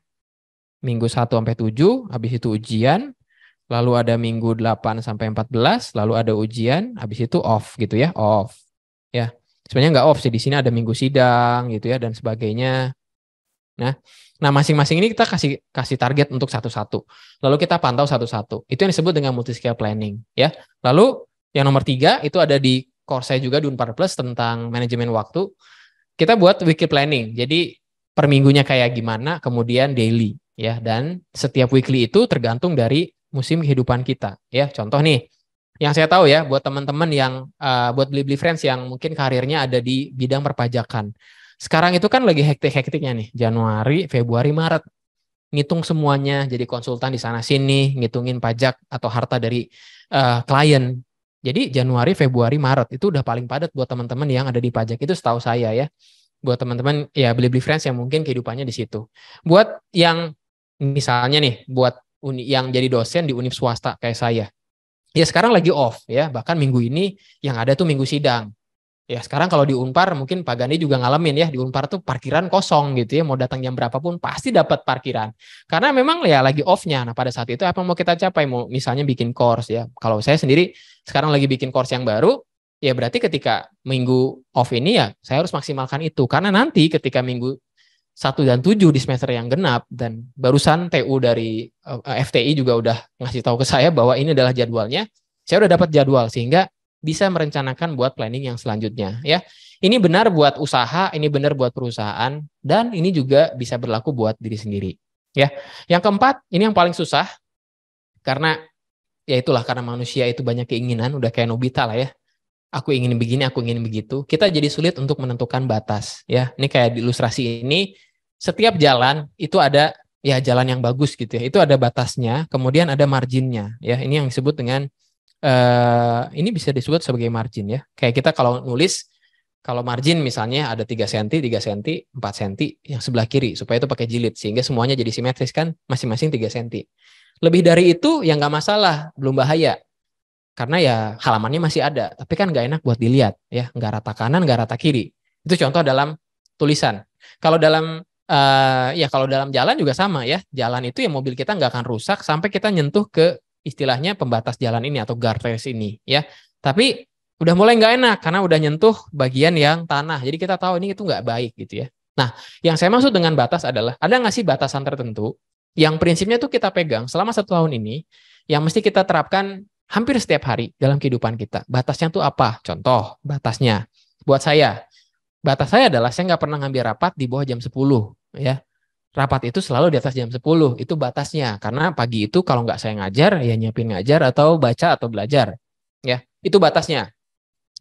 [SPEAKER 2] minggu 1 sampai 7, habis itu ujian, lalu ada minggu 8 sampai 14, lalu ada ujian, habis itu off gitu ya, off. Ya sebenarnya nggak off sih di sini ada minggu sidang gitu ya dan sebagainya nah nah masing-masing ini kita kasih kasih target untuk satu-satu lalu kita pantau satu-satu itu yang disebut dengan multi scale planning ya lalu yang nomor tiga itu ada di course saya juga Dunpar Plus tentang manajemen waktu kita buat weekly planning jadi per minggunya kayak gimana kemudian daily ya dan setiap weekly itu tergantung dari musim kehidupan kita ya contoh nih yang saya tahu ya buat teman-teman yang uh, buat beli-beli friends yang mungkin karirnya ada di bidang perpajakan. Sekarang itu kan lagi hektik-hektiknya nih, Januari, Februari, Maret. Ngitung semuanya, jadi konsultan di sana sini, ngitungin pajak atau harta dari uh, klien. Jadi Januari, Februari, Maret itu udah paling padat buat teman-teman yang ada di pajak itu setahu saya ya. Buat teman-teman ya beli-beli friends yang mungkin kehidupannya di situ. Buat yang misalnya nih buat uni, yang jadi dosen di univ swasta kayak saya ya sekarang lagi off ya bahkan minggu ini yang ada tuh minggu sidang ya sekarang kalau di Unpar mungkin Pak Gani juga ngalamin ya di Unpar tuh parkiran kosong gitu ya mau datang jam berapapun pasti dapat parkiran karena memang ya lagi offnya nah pada saat itu apa mau kita capai mau misalnya bikin course ya kalau saya sendiri sekarang lagi bikin course yang baru ya berarti ketika minggu off ini ya saya harus maksimalkan itu karena nanti ketika minggu satu dan tujuh di semester yang genap dan barusan TU dari uh, eh, FTI juga udah ngasih tahu ke saya bahwa ini adalah jadwalnya. Saya udah dapat jadwal sehingga bisa merencanakan buat planning yang selanjutnya ya. Ini benar buat usaha, ini benar buat perusahaan dan ini juga bisa berlaku buat diri sendiri ya. Yang keempat, ini yang paling susah karena ya itulah karena manusia itu banyak keinginan, udah kayak Nobita lah ya aku ingin begini, aku ingin begitu, kita jadi sulit untuk menentukan batas. Ya, ini kayak di ilustrasi ini, setiap jalan itu ada ya jalan yang bagus gitu ya. Itu ada batasnya, kemudian ada marginnya ya. Ini yang disebut dengan eh, ini bisa disebut sebagai margin ya. Kayak kita kalau nulis kalau margin misalnya ada 3 cm, 3 cm, 4 cm yang sebelah kiri supaya itu pakai jilid sehingga semuanya jadi simetris kan masing-masing 3 cm. Lebih dari itu yang nggak masalah, belum bahaya. Karena ya halamannya masih ada, tapi kan nggak enak buat dilihat ya, nggak rata kanan, nggak rata kiri. Itu contoh dalam tulisan. Kalau dalam uh, ya kalau dalam jalan juga sama ya jalan itu ya mobil kita nggak akan rusak sampai kita nyentuh ke istilahnya pembatas jalan ini atau guardrails ini ya tapi udah mulai nggak enak karena udah nyentuh bagian yang tanah jadi kita tahu ini itu nggak baik gitu ya nah yang saya maksud dengan batas adalah ada nggak sih batasan tertentu yang prinsipnya tuh kita pegang selama satu tahun ini yang mesti kita terapkan hampir setiap hari dalam kehidupan kita batasnya tuh apa contoh batasnya buat saya batas saya adalah saya nggak pernah ngambil rapat di bawah jam 10 ya rapat itu selalu di atas jam 10 itu batasnya karena pagi itu kalau nggak saya ngajar ya nyiapin ngajar atau baca atau belajar ya itu batasnya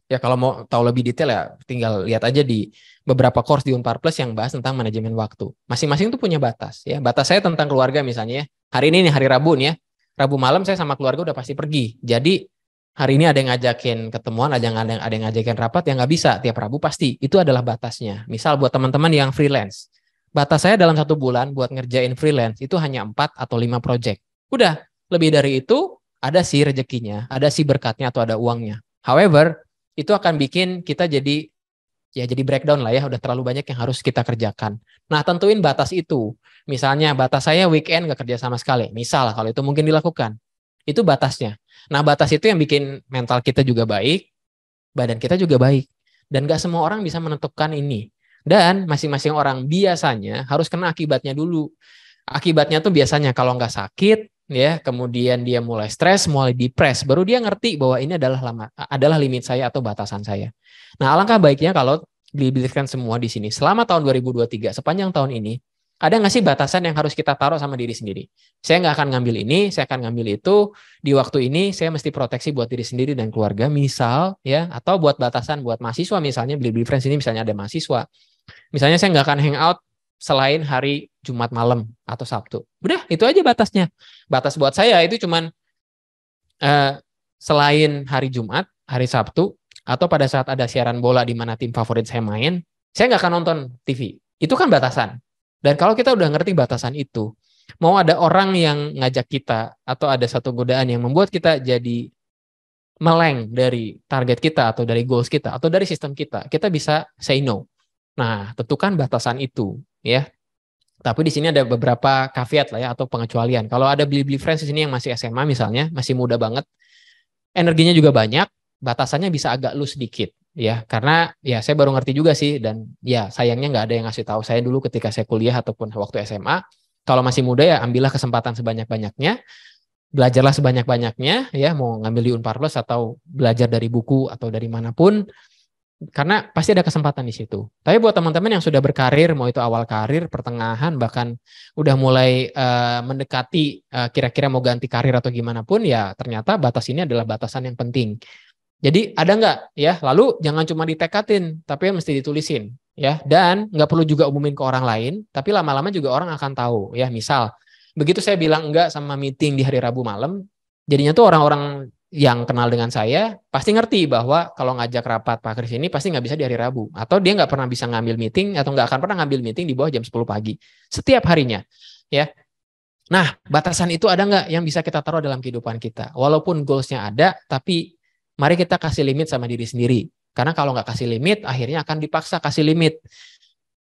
[SPEAKER 2] ya kalau mau tahu lebih detail ya tinggal lihat aja di beberapa course di Unpar Plus yang bahas tentang manajemen waktu masing-masing itu punya batas ya batas saya tentang keluarga misalnya ya hari ini nih hari Rabu nih ya Rabu malam saya sama keluarga udah pasti pergi jadi hari ini ada yang ngajakin ketemuan, ada yang ada yang, ada yang ngajakin rapat yang nggak bisa tiap Rabu pasti. Itu adalah batasnya. Misal buat teman-teman yang freelance, batas saya dalam satu bulan buat ngerjain freelance itu hanya empat atau lima project. Udah, lebih dari itu ada sih rezekinya, ada sih berkatnya atau ada uangnya. However, itu akan bikin kita jadi ya jadi breakdown lah ya udah terlalu banyak yang harus kita kerjakan. Nah tentuin batas itu. Misalnya batas saya weekend gak kerja sama sekali. Misal kalau itu mungkin dilakukan. Itu batasnya. Nah batas itu yang bikin mental kita juga baik, badan kita juga baik. Dan gak semua orang bisa menentukan ini. Dan masing-masing orang biasanya harus kena akibatnya dulu. Akibatnya tuh biasanya kalau nggak sakit, ya kemudian dia mulai stres mulai depres baru dia ngerti bahwa ini adalah lama, adalah limit saya atau batasan saya nah alangkah baiknya kalau dibilikan semua di sini selama tahun 2023 sepanjang tahun ini ada nggak sih batasan yang harus kita taruh sama diri sendiri? Saya nggak akan ngambil ini, saya akan ngambil itu. Di waktu ini saya mesti proteksi buat diri sendiri dan keluarga, misal ya, atau buat batasan buat mahasiswa misalnya. Beli beli friends ini misalnya ada mahasiswa. Misalnya saya nggak akan hangout selain hari Jumat malam atau Sabtu. Udah, itu aja batasnya. Batas buat saya itu cuman uh, selain hari Jumat, hari Sabtu, atau pada saat ada siaran bola di mana tim favorit saya main, saya nggak akan nonton TV. Itu kan batasan. Dan kalau kita udah ngerti batasan itu, mau ada orang yang ngajak kita atau ada satu godaan yang membuat kita jadi meleng dari target kita atau dari goals kita atau dari sistem kita, kita bisa say no. Nah, tentukan batasan itu, ya. Tapi di sini ada beberapa caveat lah ya atau pengecualian. Kalau ada beli-beli friends di sini yang masih SMA misalnya, masih muda banget, energinya juga banyak, batasannya bisa agak lu sedikit ya karena ya saya baru ngerti juga sih dan ya sayangnya nggak ada yang ngasih tahu saya dulu ketika saya kuliah ataupun waktu SMA kalau masih muda ya ambillah kesempatan sebanyak-banyaknya belajarlah sebanyak-banyaknya ya mau ngambil di Unparlos atau belajar dari buku atau dari manapun karena pasti ada kesempatan di situ. Tapi buat teman-teman yang sudah berkarir, mau itu awal karir, pertengahan, bahkan udah mulai uh, mendekati eh, kira-kira uh, kira -kira mau ganti karir atau gimana pun, ya ternyata batas ini adalah batasan yang penting. Jadi ada nggak ya? Lalu jangan cuma ditekatin, tapi mesti ditulisin ya. Dan nggak perlu juga umumin ke orang lain, tapi lama-lama juga orang akan tahu ya. Misal begitu saya bilang enggak sama meeting di hari Rabu malam, jadinya tuh orang-orang yang kenal dengan saya pasti ngerti bahwa kalau ngajak rapat Pak Kris ini pasti nggak bisa di hari Rabu atau dia nggak pernah bisa ngambil meeting atau nggak akan pernah ngambil meeting di bawah jam 10 pagi setiap harinya ya Nah, batasan itu ada nggak yang bisa kita taruh dalam kehidupan kita? Walaupun goalsnya ada, tapi mari kita kasih limit sama diri sendiri. Karena kalau nggak kasih limit, akhirnya akan dipaksa kasih limit.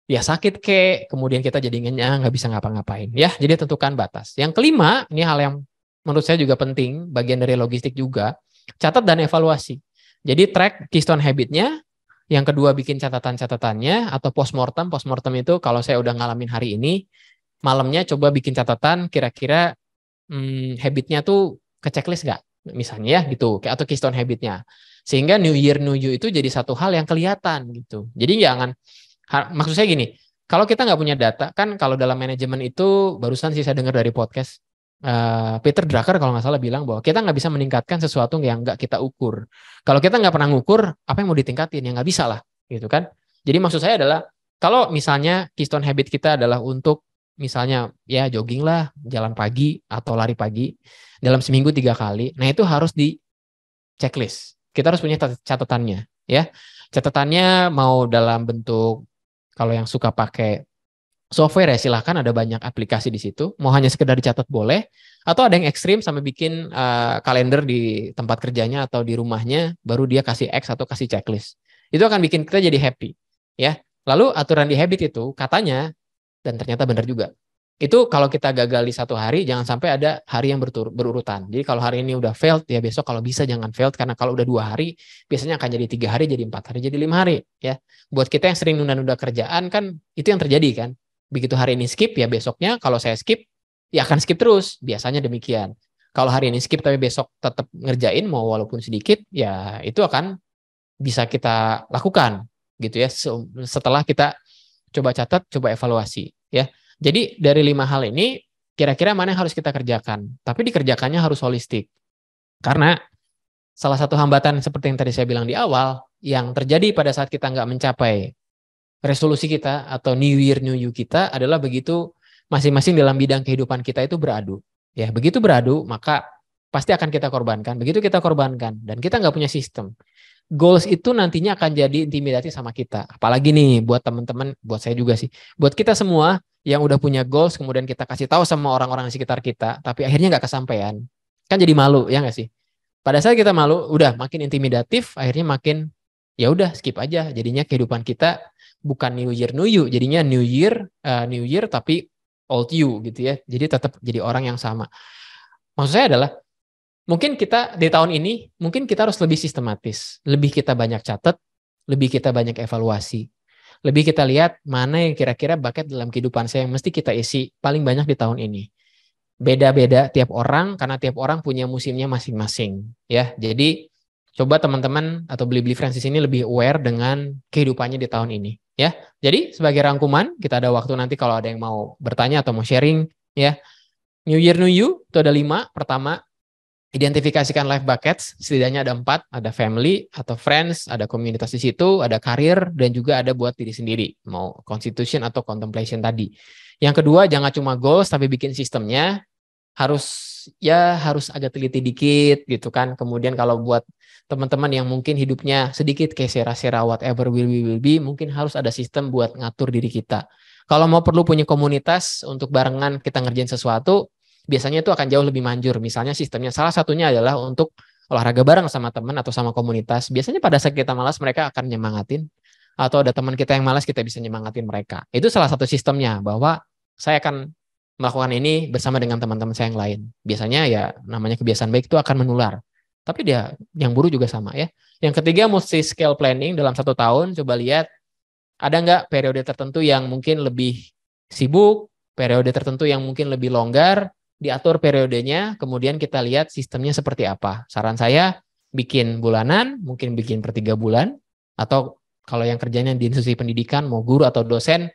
[SPEAKER 2] Ya sakit ke, kemudian kita jadi nggak bisa ngapa-ngapain. Ya, jadi tentukan batas. Yang kelima, ini hal yang menurut saya juga penting, bagian dari logistik juga, catat dan evaluasi. Jadi track keystone habitnya, yang kedua bikin catatan-catatannya, atau postmortem. Postmortem itu kalau saya udah ngalamin hari ini, malamnya coba bikin catatan kira-kira hmm, habitnya tuh ke checklist nggak? misalnya ya gitu kayak atau keystone habitnya sehingga new year new you itu jadi satu hal yang kelihatan gitu jadi jangan maksud saya gini kalau kita nggak punya data kan kalau dalam manajemen itu barusan sih saya dengar dari podcast uh, Peter Drucker kalau nggak salah bilang bahwa kita nggak bisa meningkatkan sesuatu yang nggak kita ukur kalau kita nggak pernah ngukur apa yang mau ditingkatin ya nggak bisa lah gitu kan jadi maksud saya adalah kalau misalnya keystone habit kita adalah untuk misalnya ya jogging lah, jalan pagi atau lari pagi dalam seminggu tiga kali. Nah itu harus di checklist. Kita harus punya catatannya, ya. Catatannya mau dalam bentuk kalau yang suka pakai software ya silahkan ada banyak aplikasi di situ. Mau hanya sekedar dicatat boleh, atau ada yang ekstrim sampai bikin uh, kalender di tempat kerjanya atau di rumahnya, baru dia kasih X atau kasih checklist. Itu akan bikin kita jadi happy, ya. Lalu aturan di habit itu katanya dan ternyata benar juga. Itu kalau kita gagal di satu hari, jangan sampai ada hari yang bertur- berurutan. Jadi kalau hari ini udah failed, ya besok kalau bisa jangan failed karena kalau udah dua hari, biasanya akan jadi tiga hari, jadi empat hari, jadi lima hari. Ya, buat kita yang sering nunda-nunda kerjaan kan itu yang terjadi kan. Begitu hari ini skip, ya besoknya kalau saya skip, ya akan skip terus. Biasanya demikian. Kalau hari ini skip tapi besok tetap ngerjain, mau walaupun sedikit, ya itu akan bisa kita lakukan gitu ya setelah kita coba catat, coba evaluasi ya. Jadi dari lima hal ini kira-kira mana yang harus kita kerjakan. Tapi dikerjakannya harus holistik. Karena salah satu hambatan seperti yang tadi saya bilang di awal yang terjadi pada saat kita nggak mencapai resolusi kita atau new year new you kita adalah begitu masing-masing dalam bidang kehidupan kita itu beradu. Ya, begitu beradu maka pasti akan kita korbankan. Begitu kita korbankan dan kita nggak punya sistem goals itu nantinya akan jadi intimidasi sama kita. Apalagi nih buat teman-teman, buat saya juga sih. Buat kita semua yang udah punya goals kemudian kita kasih tahu sama orang-orang di sekitar kita, tapi akhirnya nggak kesampaian. Kan jadi malu, ya nggak sih? Pada saat kita malu, udah makin intimidatif, akhirnya makin ya udah skip aja. Jadinya kehidupan kita bukan new year new you, jadinya new year uh, new year tapi old you gitu ya. Jadi tetap jadi orang yang sama. Maksud saya adalah mungkin kita di tahun ini mungkin kita harus lebih sistematis, lebih kita banyak catat, lebih kita banyak evaluasi, lebih kita lihat mana yang kira-kira bucket dalam kehidupan saya yang mesti kita isi paling banyak di tahun ini. Beda-beda tiap orang karena tiap orang punya musimnya masing-masing, ya. Jadi coba teman-teman atau beli-beli Francis ini lebih aware dengan kehidupannya di tahun ini, ya. Jadi sebagai rangkuman kita ada waktu nanti kalau ada yang mau bertanya atau mau sharing, ya. New Year New You itu ada lima. Pertama identifikasikan life buckets, setidaknya ada empat, ada family atau friends, ada komunitas di situ, ada karir, dan juga ada buat diri sendiri, mau constitution atau contemplation tadi. Yang kedua, jangan cuma goals, tapi bikin sistemnya, harus ya harus agak teliti dikit gitu kan. Kemudian kalau buat teman-teman yang mungkin hidupnya sedikit kayak sera-sera whatever will be will be, mungkin harus ada sistem buat ngatur diri kita. Kalau mau perlu punya komunitas untuk barengan kita ngerjain sesuatu, biasanya itu akan jauh lebih manjur. Misalnya sistemnya salah satunya adalah untuk olahraga bareng sama teman atau sama komunitas. Biasanya pada saat kita malas mereka akan nyemangatin atau ada teman kita yang malas kita bisa nyemangatin mereka. Itu salah satu sistemnya bahwa saya akan melakukan ini bersama dengan teman-teman saya yang lain. Biasanya ya namanya kebiasaan baik itu akan menular. Tapi dia yang buruk juga sama ya. Yang ketiga mesti scale planning dalam satu tahun. Coba lihat ada nggak periode tertentu yang mungkin lebih sibuk, periode tertentu yang mungkin lebih longgar, diatur periodenya, kemudian kita lihat sistemnya seperti apa. Saran saya bikin bulanan, mungkin bikin per tiga bulan, atau kalau yang kerjanya di institusi pendidikan, mau guru atau dosen,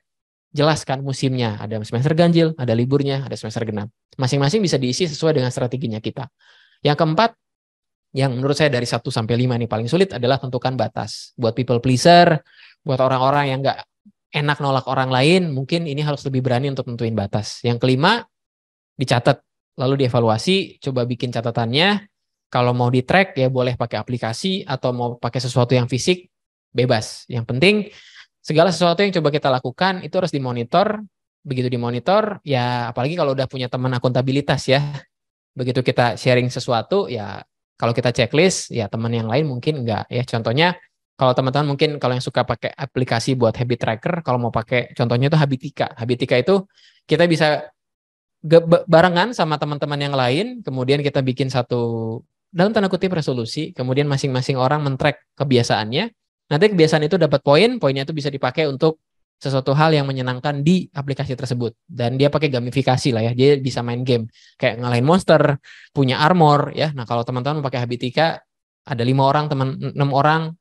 [SPEAKER 2] jelaskan musimnya. Ada semester ganjil, ada liburnya, ada semester genap. Masing-masing bisa diisi sesuai dengan strateginya kita. Yang keempat, yang menurut saya dari 1 sampai 5 nih paling sulit adalah tentukan batas. Buat people pleaser, buat orang-orang yang nggak enak nolak orang lain, mungkin ini harus lebih berani untuk tentuin batas. Yang kelima, dicatat lalu dievaluasi coba bikin catatannya kalau mau di track ya boleh pakai aplikasi atau mau pakai sesuatu yang fisik bebas yang penting segala sesuatu yang coba kita lakukan itu harus dimonitor begitu dimonitor ya apalagi kalau udah punya teman akuntabilitas ya begitu kita sharing sesuatu ya kalau kita checklist ya teman yang lain mungkin enggak ya contohnya kalau teman-teman mungkin kalau yang suka pakai aplikasi buat habit tracker, kalau mau pakai contohnya itu Habitika. Habitika itu kita bisa barengan sama teman-teman yang lain, kemudian kita bikin satu dalam tanda kutip resolusi, kemudian masing-masing orang men-track kebiasaannya. Nanti kebiasaan itu dapat poin, poinnya itu bisa dipakai untuk sesuatu hal yang menyenangkan di aplikasi tersebut. Dan dia pakai gamifikasi lah ya, dia bisa main game. Kayak ngalahin monster, punya armor ya. Nah kalau teman-teman pakai Habitika, ada lima orang, teman enam orang,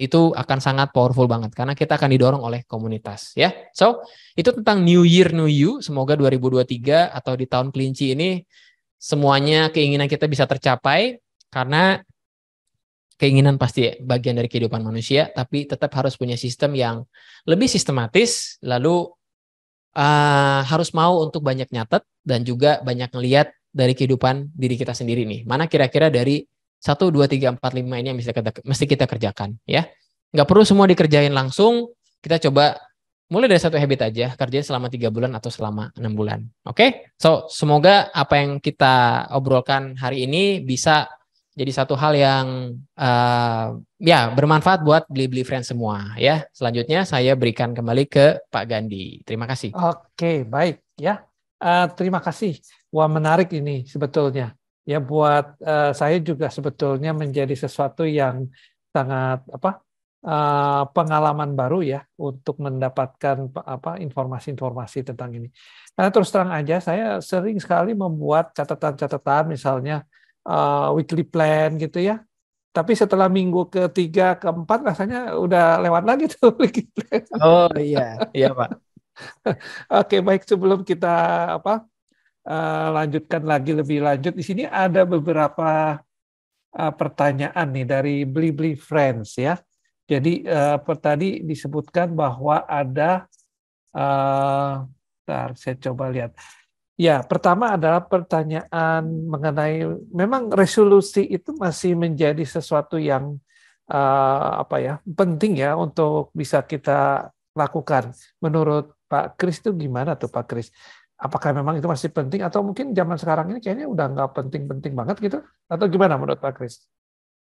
[SPEAKER 2] itu akan sangat powerful banget karena kita akan didorong oleh komunitas ya. So, itu tentang new year new you. Semoga 2023 atau di tahun kelinci ini semuanya keinginan kita bisa tercapai karena keinginan pasti bagian dari kehidupan manusia tapi tetap harus punya sistem yang lebih sistematis lalu uh, harus mau untuk banyak nyatet dan juga banyak melihat dari kehidupan diri kita sendiri nih. Mana kira-kira dari satu dua tiga empat lima ini yang bisa kita mesti kita kerjakan ya nggak perlu semua dikerjain langsung kita coba mulai dari satu habit aja kerjain selama tiga bulan atau selama enam bulan oke okay? so semoga apa yang kita obrolkan hari ini bisa jadi satu hal yang uh, ya bermanfaat buat beli-beli friend semua ya. Selanjutnya saya berikan kembali ke Pak Gandhi. Terima kasih. Oke,
[SPEAKER 1] baik ya. Uh, terima kasih. Wah menarik ini sebetulnya ya buat uh, saya juga sebetulnya menjadi sesuatu yang sangat apa uh, pengalaman baru ya untuk mendapatkan apa informasi-informasi tentang ini. Karena terus terang aja saya sering sekali membuat catatan-catatan misalnya uh, weekly plan gitu ya. Tapi setelah minggu ketiga keempat rasanya udah lewat lagi tuh weekly plan. Oh iya, iya Pak. Oke, baik sebelum kita apa Eh, lanjutkan lagi lebih lanjut. Di sini ada beberapa uh, pertanyaan nih dari Blibli Friends ya. Jadi uh, tadi disebutkan bahwa ada uh, bentar, saya coba lihat. Ya, pertama adalah pertanyaan mengenai memang resolusi itu masih menjadi sesuatu yang uh, apa ya, penting ya untuk bisa kita lakukan. Menurut Pak Kris itu gimana tuh Pak Kris? apakah memang itu masih penting atau mungkin zaman sekarang ini kayaknya udah nggak penting-penting banget gitu atau gimana menurut Pak Kris?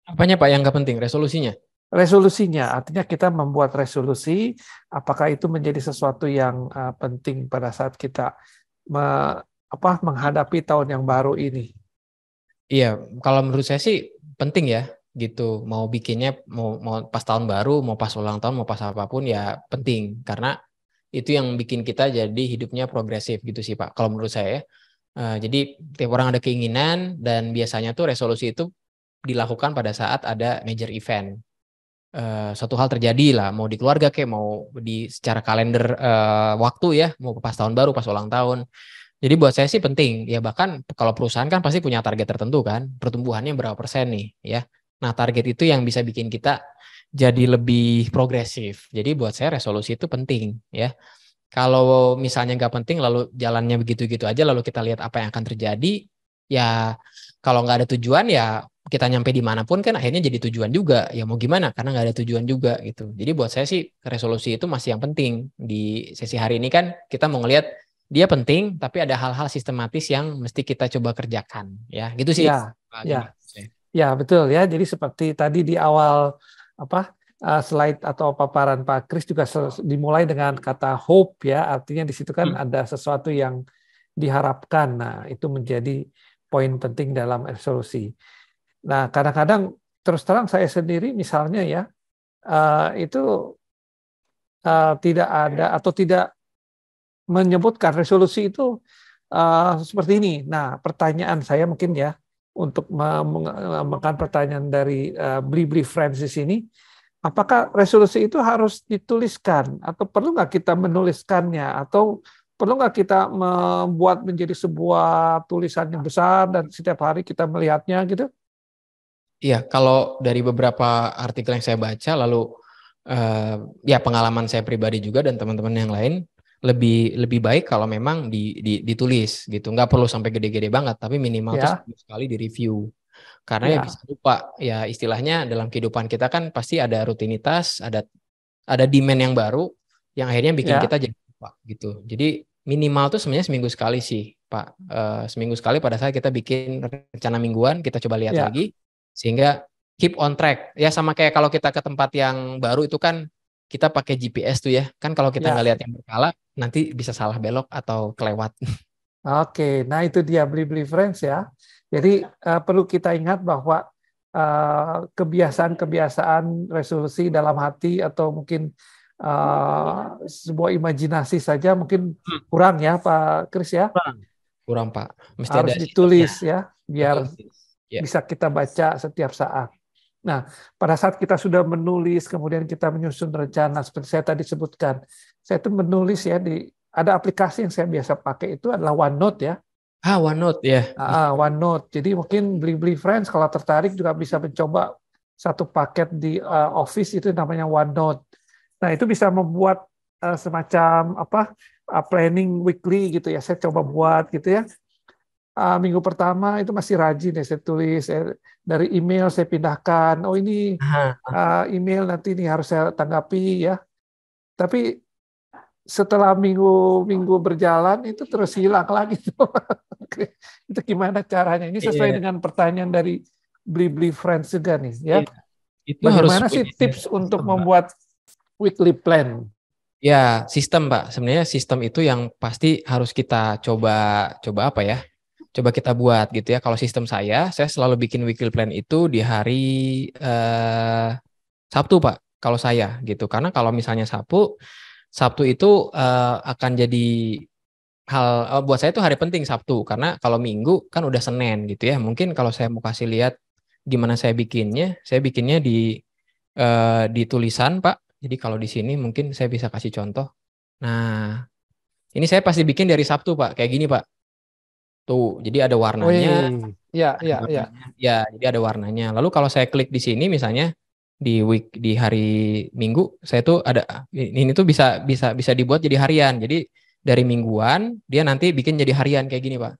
[SPEAKER 1] Apanya Pak yang nggak penting? Resolusinya? Resolusinya, artinya kita membuat resolusi, apakah itu menjadi sesuatu yang uh, penting pada saat kita me, apa, menghadapi tahun yang baru ini?
[SPEAKER 2] Iya, kalau menurut saya sih penting ya, gitu. Mau bikinnya mau, mau pas tahun baru, mau pas ulang tahun, mau pas apapun ya penting karena itu yang bikin kita jadi hidupnya progresif gitu sih Pak kalau menurut saya uh, jadi tiap orang ada keinginan dan biasanya tuh resolusi itu dilakukan pada saat ada major event uh, suatu hal terjadi lah mau di keluarga kayak mau di secara kalender uh, waktu ya mau pas tahun baru pas ulang tahun jadi buat saya sih penting ya bahkan kalau perusahaan kan pasti punya target tertentu kan pertumbuhannya berapa persen nih ya nah target itu yang bisa bikin kita jadi lebih progresif. Jadi buat saya resolusi itu penting ya. Kalau misalnya nggak penting lalu jalannya begitu-gitu aja lalu kita lihat apa yang akan terjadi ya kalau nggak ada tujuan ya kita nyampe dimanapun kan akhirnya jadi tujuan juga ya mau gimana karena nggak ada tujuan juga gitu. Jadi buat saya sih resolusi itu masih yang penting di sesi hari ini kan kita mau ngelihat dia penting tapi ada hal-hal sistematis yang mesti kita coba kerjakan
[SPEAKER 3] ya gitu sih. Ya, ya.
[SPEAKER 2] ya betul ya. Jadi seperti tadi di awal apa uh,
[SPEAKER 1] slide atau paparan Pak Kris juga dimulai dengan kata hope ya, artinya di situ kan hmm. ada sesuatu yang diharapkan. Nah, itu menjadi poin penting dalam resolusi. Nah, kadang-kadang terus terang saya sendiri misalnya ya, uh, itu uh, tidak ada atau tidak menyebutkan resolusi itu uh, seperti ini. Nah, pertanyaan saya mungkin ya, untuk mengangkat pertanyaan dari eh, Blibli Francis ini, apakah resolusi itu harus dituliskan atau perlu nggak kita menuliskannya atau perlu nggak kita membuat menjadi sebuah tulisan yang besar dan setiap hari kita melihatnya gitu?
[SPEAKER 2] Iya, kalau dari beberapa artikel yang saya baca lalu uh, ya pengalaman saya pribadi juga dan teman-teman yang lain lebih lebih baik kalau memang di, di ditulis gitu nggak perlu sampai gede-gede banget tapi minimal yeah. tuh ya. sekali di review karena yeah. ya bisa lupa ya istilahnya dalam kehidupan kita kan pasti ada rutinitas ada ada demand yang baru yang akhirnya bikin yeah. kita jadi lupa gitu jadi minimal tuh sebenarnya seminggu sekali sih pak uh, seminggu sekali pada saat kita bikin rencana mingguan kita coba lihat yeah. lagi sehingga keep on track ya sama kayak kalau kita ke tempat yang baru itu kan kita pakai GPS tuh ya. Kan kalau kita ya. ngelihat yang berkala, nanti bisa salah belok atau kelewat.
[SPEAKER 1] Oke, nah itu dia beli-beli friends ya. Jadi uh, perlu kita ingat bahwa kebiasaan eh, kebiasaan-kebiasaan resolusi dalam hati atau mungkin uh, sebuah imajinasi saja mungkin hmm. kurang ya Pak Kris ya. Kurang, kurang Pak. Mesti Harus ada ditulis ya, ya biar ya. bisa kita baca setiap saat. Nah, pada saat kita sudah menulis, kemudian kita menyusun rencana, seperti saya tadi sebutkan, saya itu menulis ya di ada aplikasi yang saya biasa pakai itu adalah OneNote ya. Ah, OneNote ya. Yeah. Ah, OneNote. Jadi mungkin beli-beli friends kalau tertarik juga bisa mencoba satu paket di uh, Office itu namanya OneNote. Nah, itu bisa membuat uh, semacam apa uh, planning weekly gitu ya. Saya coba buat gitu ya uh, minggu pertama itu masih rajin ya saya tulis ya. dari email saya pindahkan oh ini uh, email nanti ini harus saya tanggapi ya tapi setelah minggu minggu berjalan itu terus hilang lagi itu itu gimana caranya ini sesuai yeah. dengan pertanyaan dari beli beli friends juga nih ya yeah. itu bagaimana harus sih tips sistem, untuk Pak. membuat weekly plan
[SPEAKER 2] ya sistem pak sebenarnya sistem itu yang pasti harus kita coba coba apa ya coba kita buat gitu ya. Kalau sistem saya, saya selalu bikin weekly plan itu di hari eh, Sabtu Pak, kalau saya gitu. Karena kalau misalnya Sabtu, Sabtu itu eh, akan jadi hal oh, buat saya itu hari penting Sabtu karena kalau Minggu kan udah Senin gitu ya. Mungkin kalau saya mau kasih lihat gimana saya bikinnya, saya bikinnya di eh, di tulisan Pak. Jadi kalau di sini mungkin saya bisa kasih contoh. Nah, ini saya pasti bikin dari Sabtu Pak, kayak gini Pak. Tuh, jadi ada warnanya. Oh, iya, iya, iya. iya, iya, iya. Ya, jadi ada warnanya. Lalu kalau saya klik di sini misalnya di week di hari Minggu, saya tuh ada ini tuh bisa bisa bisa dibuat jadi harian. Jadi dari mingguan dia nanti bikin jadi harian kayak gini, Pak.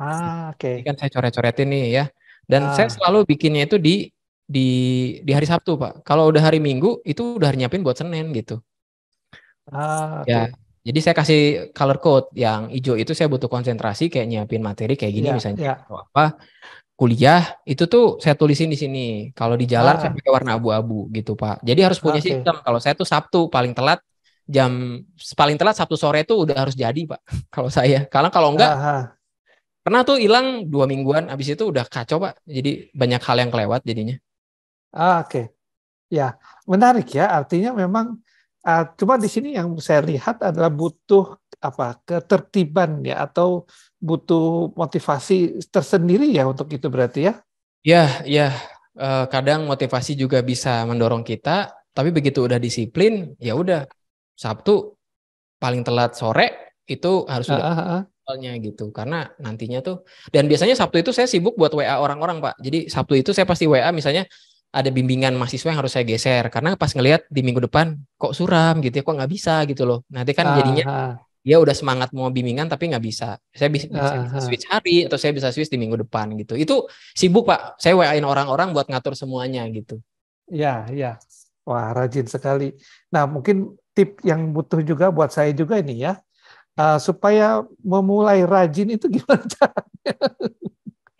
[SPEAKER 2] Ah, oke. Okay. kan saya coret-coretin nih ya. Dan ah. saya selalu bikinnya itu di di di hari Sabtu, Pak. Kalau udah hari Minggu itu udah nyiapin buat Senin gitu.
[SPEAKER 1] Ah, okay. Ya,
[SPEAKER 2] jadi saya kasih color code yang hijau itu saya butuh konsentrasi kayak nyiapin materi kayak gini yeah, misalnya yeah. atau apa. Kuliah itu tuh saya tulisin di sini. Kalau di jalan ah. saya pakai warna abu-abu gitu, Pak. Jadi harus punya okay. sistem. Kalau saya tuh Sabtu paling telat jam paling telat Sabtu sore tuh udah harus jadi, Pak. Kalau saya. Karena kalau enggak Aha. Pernah tuh hilang dua mingguan, abis itu udah kacau pak. Jadi banyak hal yang kelewat jadinya.
[SPEAKER 1] Ah, Oke, okay. ya menarik ya. Artinya memang Uh, cuma di sini yang saya lihat adalah butuh apa ketertiban ya atau butuh motivasi tersendiri ya untuk itu berarti ya?
[SPEAKER 2] Ya, ya. Uh, kadang motivasi juga bisa mendorong kita, tapi begitu udah disiplin, ya udah Sabtu paling telat sore itu harus sudah uh, ah, uh, ah, uh. gitu karena nantinya tuh dan biasanya Sabtu itu saya sibuk buat WA orang-orang Pak. Jadi Sabtu itu saya pasti WA misalnya ada bimbingan mahasiswa yang harus saya geser karena pas ngelihat di minggu depan kok suram gitu ya kok nggak bisa gitu loh nanti kan ah, jadinya Aha. dia udah semangat mau bimbingan tapi nggak bisa saya bisa, ah, bisa, ah. switch hari atau saya bisa switch di minggu depan gitu itu sibuk pak saya wain orang-orang buat ngatur semuanya gitu
[SPEAKER 1] ya ya
[SPEAKER 2] wah rajin
[SPEAKER 1] sekali nah mungkin tip yang butuh juga buat saya juga ini ya uh, supaya memulai rajin itu gimana caranya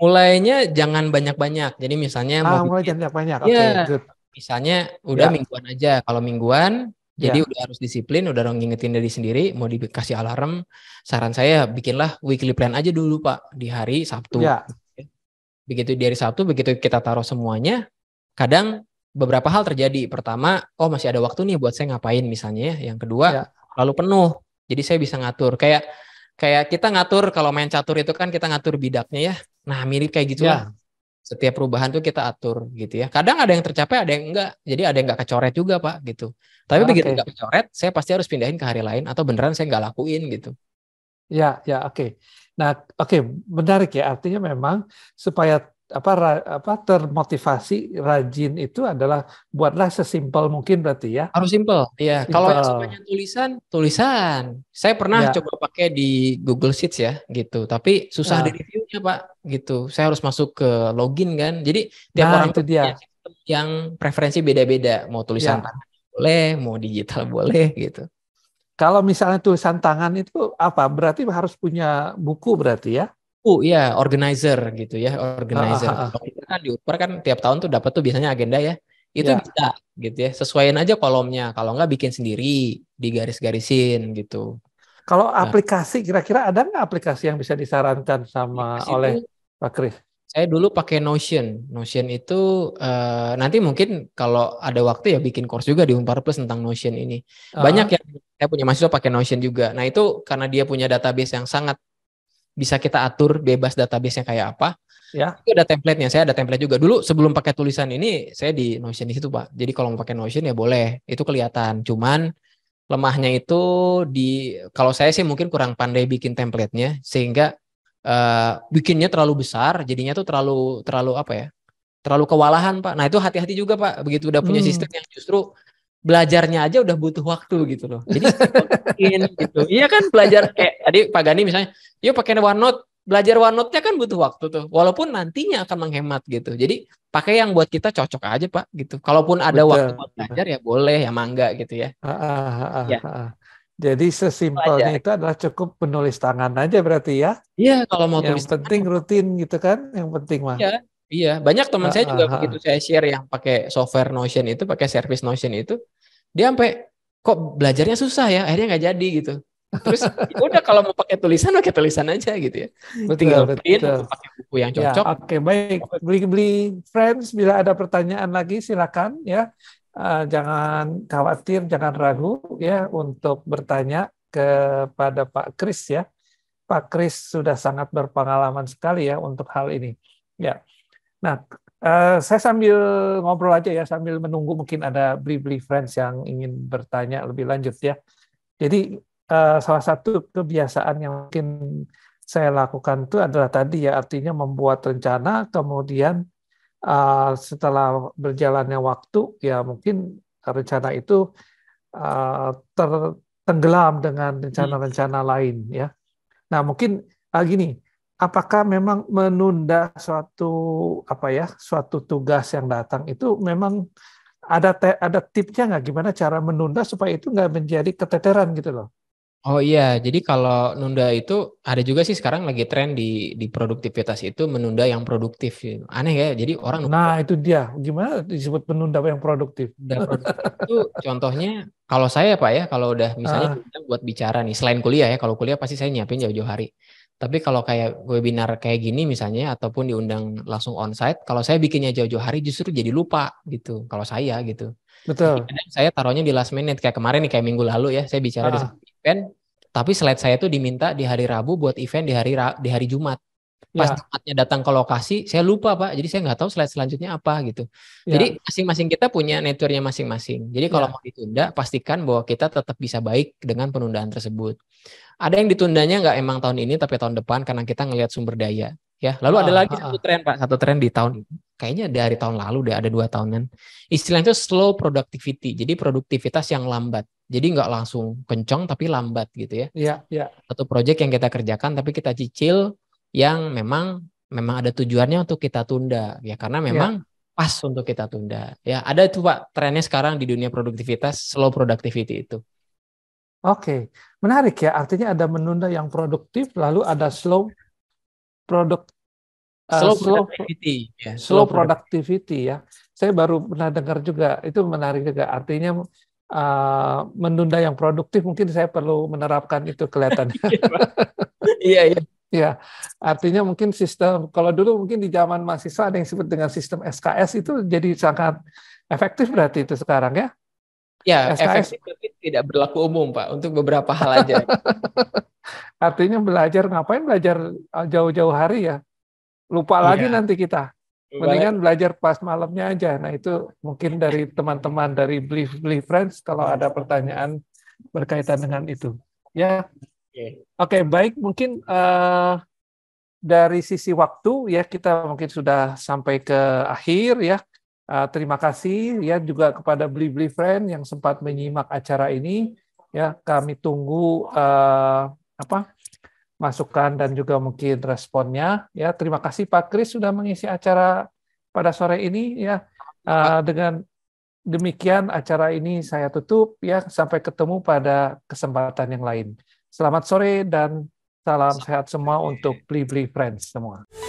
[SPEAKER 2] mulainya jangan banyak-banyak. Jadi misalnya ah, mau mulai
[SPEAKER 1] bikin, banyak. Ya, okay,
[SPEAKER 2] misalnya udah yeah. mingguan aja. Kalau mingguan yeah. jadi ya. udah harus disiplin, udah orang ngingetin dari sendiri, mau dikasih alarm, saran saya bikinlah weekly plan aja dulu, Pak, di hari Sabtu. Yeah. Begitu di hari Sabtu, begitu kita taruh semuanya, kadang beberapa hal terjadi. Pertama, oh masih ada waktu nih buat saya ngapain misalnya ya. Yang kedua, yeah. lalu penuh. Jadi saya bisa ngatur kayak kayak kita ngatur kalau main catur itu kan kita ngatur bidaknya ya. Nah, mirip kayak gitu yeah. lah. Ya. Setiap perubahan tuh kita atur gitu ya. Kadang ada yang tercapai, ada yang enggak. Jadi ada yang enggak kecoret juga, Pak, gitu. Tapi okay. Ah, begitu enggak kecoret, saya pasti harus pindahin ke hari lain atau beneran saya enggak lakuin gitu.
[SPEAKER 1] Ya, ya, oke. Okay. Nah, oke, okay, menarik ya. Artinya memang supaya apa apa termotivasi rajin itu adalah buatlah sesimpel mungkin berarti ya.
[SPEAKER 2] Harus simpel. Iya, kalau yang semuanya tulisan, tulisan. Saya pernah ya. coba pakai di Google Sheets ya gitu, tapi susah ya. di reviewnya, Pak, gitu. Saya harus masuk ke login kan. Jadi tiap nah, orang itu dia yang preferensi beda-beda, mau tulisan ya. tangan boleh, mau digital boleh gitu. Kalau misalnya tulisan tangan itu apa? Berarti harus punya buku berarti ya? Oh ya organizer gitu ya, organizer. Ah, ah, ah. kita kan di Uber kan tiap tahun tuh dapat tuh biasanya agenda ya. Itu yeah. bisa gitu ya, sesuaiin aja kolomnya. Kalau nggak bikin sendiri, digaris-garisin gitu. Kalau nah. aplikasi kira-kira ada nggak aplikasi yang bisa disarankan sama aplikasi oleh itu, Pak Kris? Saya dulu pakai Notion. Notion itu uh, nanti mungkin kalau ada waktu ya bikin course juga di Unpar Plus tentang Notion ini. Ah. Banyak uh. yang saya punya mahasiswa pakai Notion juga. Nah itu karena dia punya database yang sangat bisa kita atur bebas database databasenya kayak apa. Ya. Itu ada template-nya. Saya ada template juga. Dulu sebelum pakai tulisan ini, saya di Notion di situ, Pak. Jadi kalau mau pakai Notion ya boleh. Itu kelihatan. Cuman lemahnya itu di kalau saya sih mungkin kurang pandai bikin template-nya sehingga uh, bikinnya terlalu besar, jadinya tuh terlalu terlalu apa ya? Terlalu kewalahan, Pak. Nah, itu hati-hati juga, Pak. Begitu udah punya hmm. sistem yang justru belajarnya aja udah butuh waktu gitu loh. Jadi gitu. Iya kan belajar kayak tadi Pak Gani misalnya, yuk pakai OneNote. Belajar OneNote-nya kan butuh waktu tuh. Walaupun nantinya akan menghemat gitu. Jadi pakai yang buat kita cocok aja, Pak, gitu. Kalaupun ada Betul. waktu buat belajar ya boleh, ya mangga gitu ya. Ah,
[SPEAKER 1] Jadi sesimpelnya itu adalah cukup menulis
[SPEAKER 2] tangan aja berarti ya. Iya, kalau mau yang tulis penting tangan. Ya. rutin gitu kan, yang penting mah. Iya, Iya, banyak teman uh, saya juga uh, begitu saya share yang pakai software Notion itu, pakai service Notion itu, dia sampai kok belajarnya susah ya, akhirnya nggak jadi gitu. Terus ya udah kalau mau pakai tulisan pakai tulisan aja gitu ya. Lu tinggal betul, print pakai buku yang ya, cocok. Ya, Oke, okay, baik.
[SPEAKER 1] Beli-beli friends bila ada pertanyaan lagi silakan ya. Uh, jangan khawatir, jangan ragu ya untuk bertanya kepada Pak Kris ya. Pak Kris sudah sangat berpengalaman sekali ya untuk hal ini. Ya. Nah, uh, saya sambil ngobrol aja ya, sambil menunggu mungkin ada beli-beli friends yang ingin bertanya lebih lanjut ya. Jadi uh, salah satu kebiasaan yang mungkin saya lakukan itu adalah tadi ya, artinya membuat rencana, kemudian uh, setelah berjalannya waktu ya mungkin rencana itu uh, tertenggelam dengan rencana-rencana lain ya. Nah mungkin uh, gini apakah memang menunda suatu apa ya suatu tugas yang datang itu memang ada te, ada tipsnya nggak gimana cara menunda supaya itu nggak menjadi keteteran gitu loh
[SPEAKER 2] Oh iya, jadi kalau nunda itu ada juga sih sekarang lagi tren di di produktivitas itu menunda yang produktif. Aneh ya, jadi orang
[SPEAKER 1] Nah, itu dia. Gimana disebut menunda yang produktif? produktif
[SPEAKER 2] itu contohnya kalau saya Pak ya, kalau udah misalnya uh. buat bicara nih selain kuliah ya, kalau kuliah pasti saya nyiapin jauh-jauh hari. Tapi kalau kayak webinar kayak gini misalnya ataupun diundang langsung onsite, kalau saya bikinnya jauh-jauh hari justru jadi lupa gitu. Kalau saya gitu. Betul. Jadi, saya taruhnya di last minute kayak kemarin nih kayak minggu lalu ya saya bicara ah. di event, tapi slide saya tuh diminta di hari Rabu buat event di hari di hari Jumat. Ya. Pas ya. tempatnya datang ke lokasi, saya lupa pak. Jadi saya nggak tahu slide selanjutnya apa gitu. Ya. Jadi masing-masing kita punya networknya masing-masing. Jadi kalau ya. mau ditunda, pastikan bahwa kita tetap bisa baik dengan penundaan tersebut. Ada yang ditundanya nggak emang tahun ini tapi tahun depan karena kita ngelihat sumber daya.
[SPEAKER 3] Ya, lalu ah, ada lagi ah,
[SPEAKER 2] satu ah. tren Pak, satu tren di tahun kayaknya dari tahun lalu deh ada dua tahunan. Istilahnya itu slow productivity. Jadi produktivitas yang lambat. Jadi nggak langsung kencang tapi lambat gitu ya. Iya, iya. Satu proyek yang kita kerjakan tapi kita cicil yang memang memang ada tujuannya untuk kita tunda ya karena iya. memang ya pas untuk kita tunda. Ya, ada itu Pak trennya sekarang di dunia produktivitas slow productivity itu.
[SPEAKER 1] Oke, menarik ya. Artinya ada menunda yang produktif, lalu ada slow product uh, eh, slow,
[SPEAKER 2] productivity, yeah.
[SPEAKER 1] slow productivity ya. Saya baru pernah dengar juga itu menarik juga. Artinya uh, menunda yang produktif mungkin saya perlu menerapkan itu kelihatan. Iya, iya iya. Ya, artinya mungkin sistem kalau dulu mungkin di zaman mahasiswa ada yang disebut dengan sistem SKS itu jadi sangat efektif berarti itu sekarang ya.
[SPEAKER 2] Ya, SKS. efektif tapi tidak berlaku umum, Pak, untuk beberapa hal aja.
[SPEAKER 1] Artinya belajar ngapain belajar e, jauh-jauh hari ya? Lupa ya. lagi iya. nanti kita. Mendingan belajar pas malamnya aja. Nah, itu mungkin dari teman-teman dari Believe Belief Friends kalau ada pertanyaan berkaitan dengan itu. Ya. Oke, okay. okay, baik mungkin uh, dari sisi waktu ya kita mungkin sudah sampai ke akhir ya. Uh, terima kasih ya juga kepada Bli Bli Friend yang sempat menyimak acara ini. Ya, kami tunggu uh, apa masukan dan juga mungkin responnya. Ya, terima kasih Pak Kris sudah mengisi acara pada sore ini ya. Uh, dengan demikian acara ini saya tutup ya sampai ketemu pada kesempatan yang lain. Selamat sore dan salam sehat semua untuk Bli Bli Friends semua.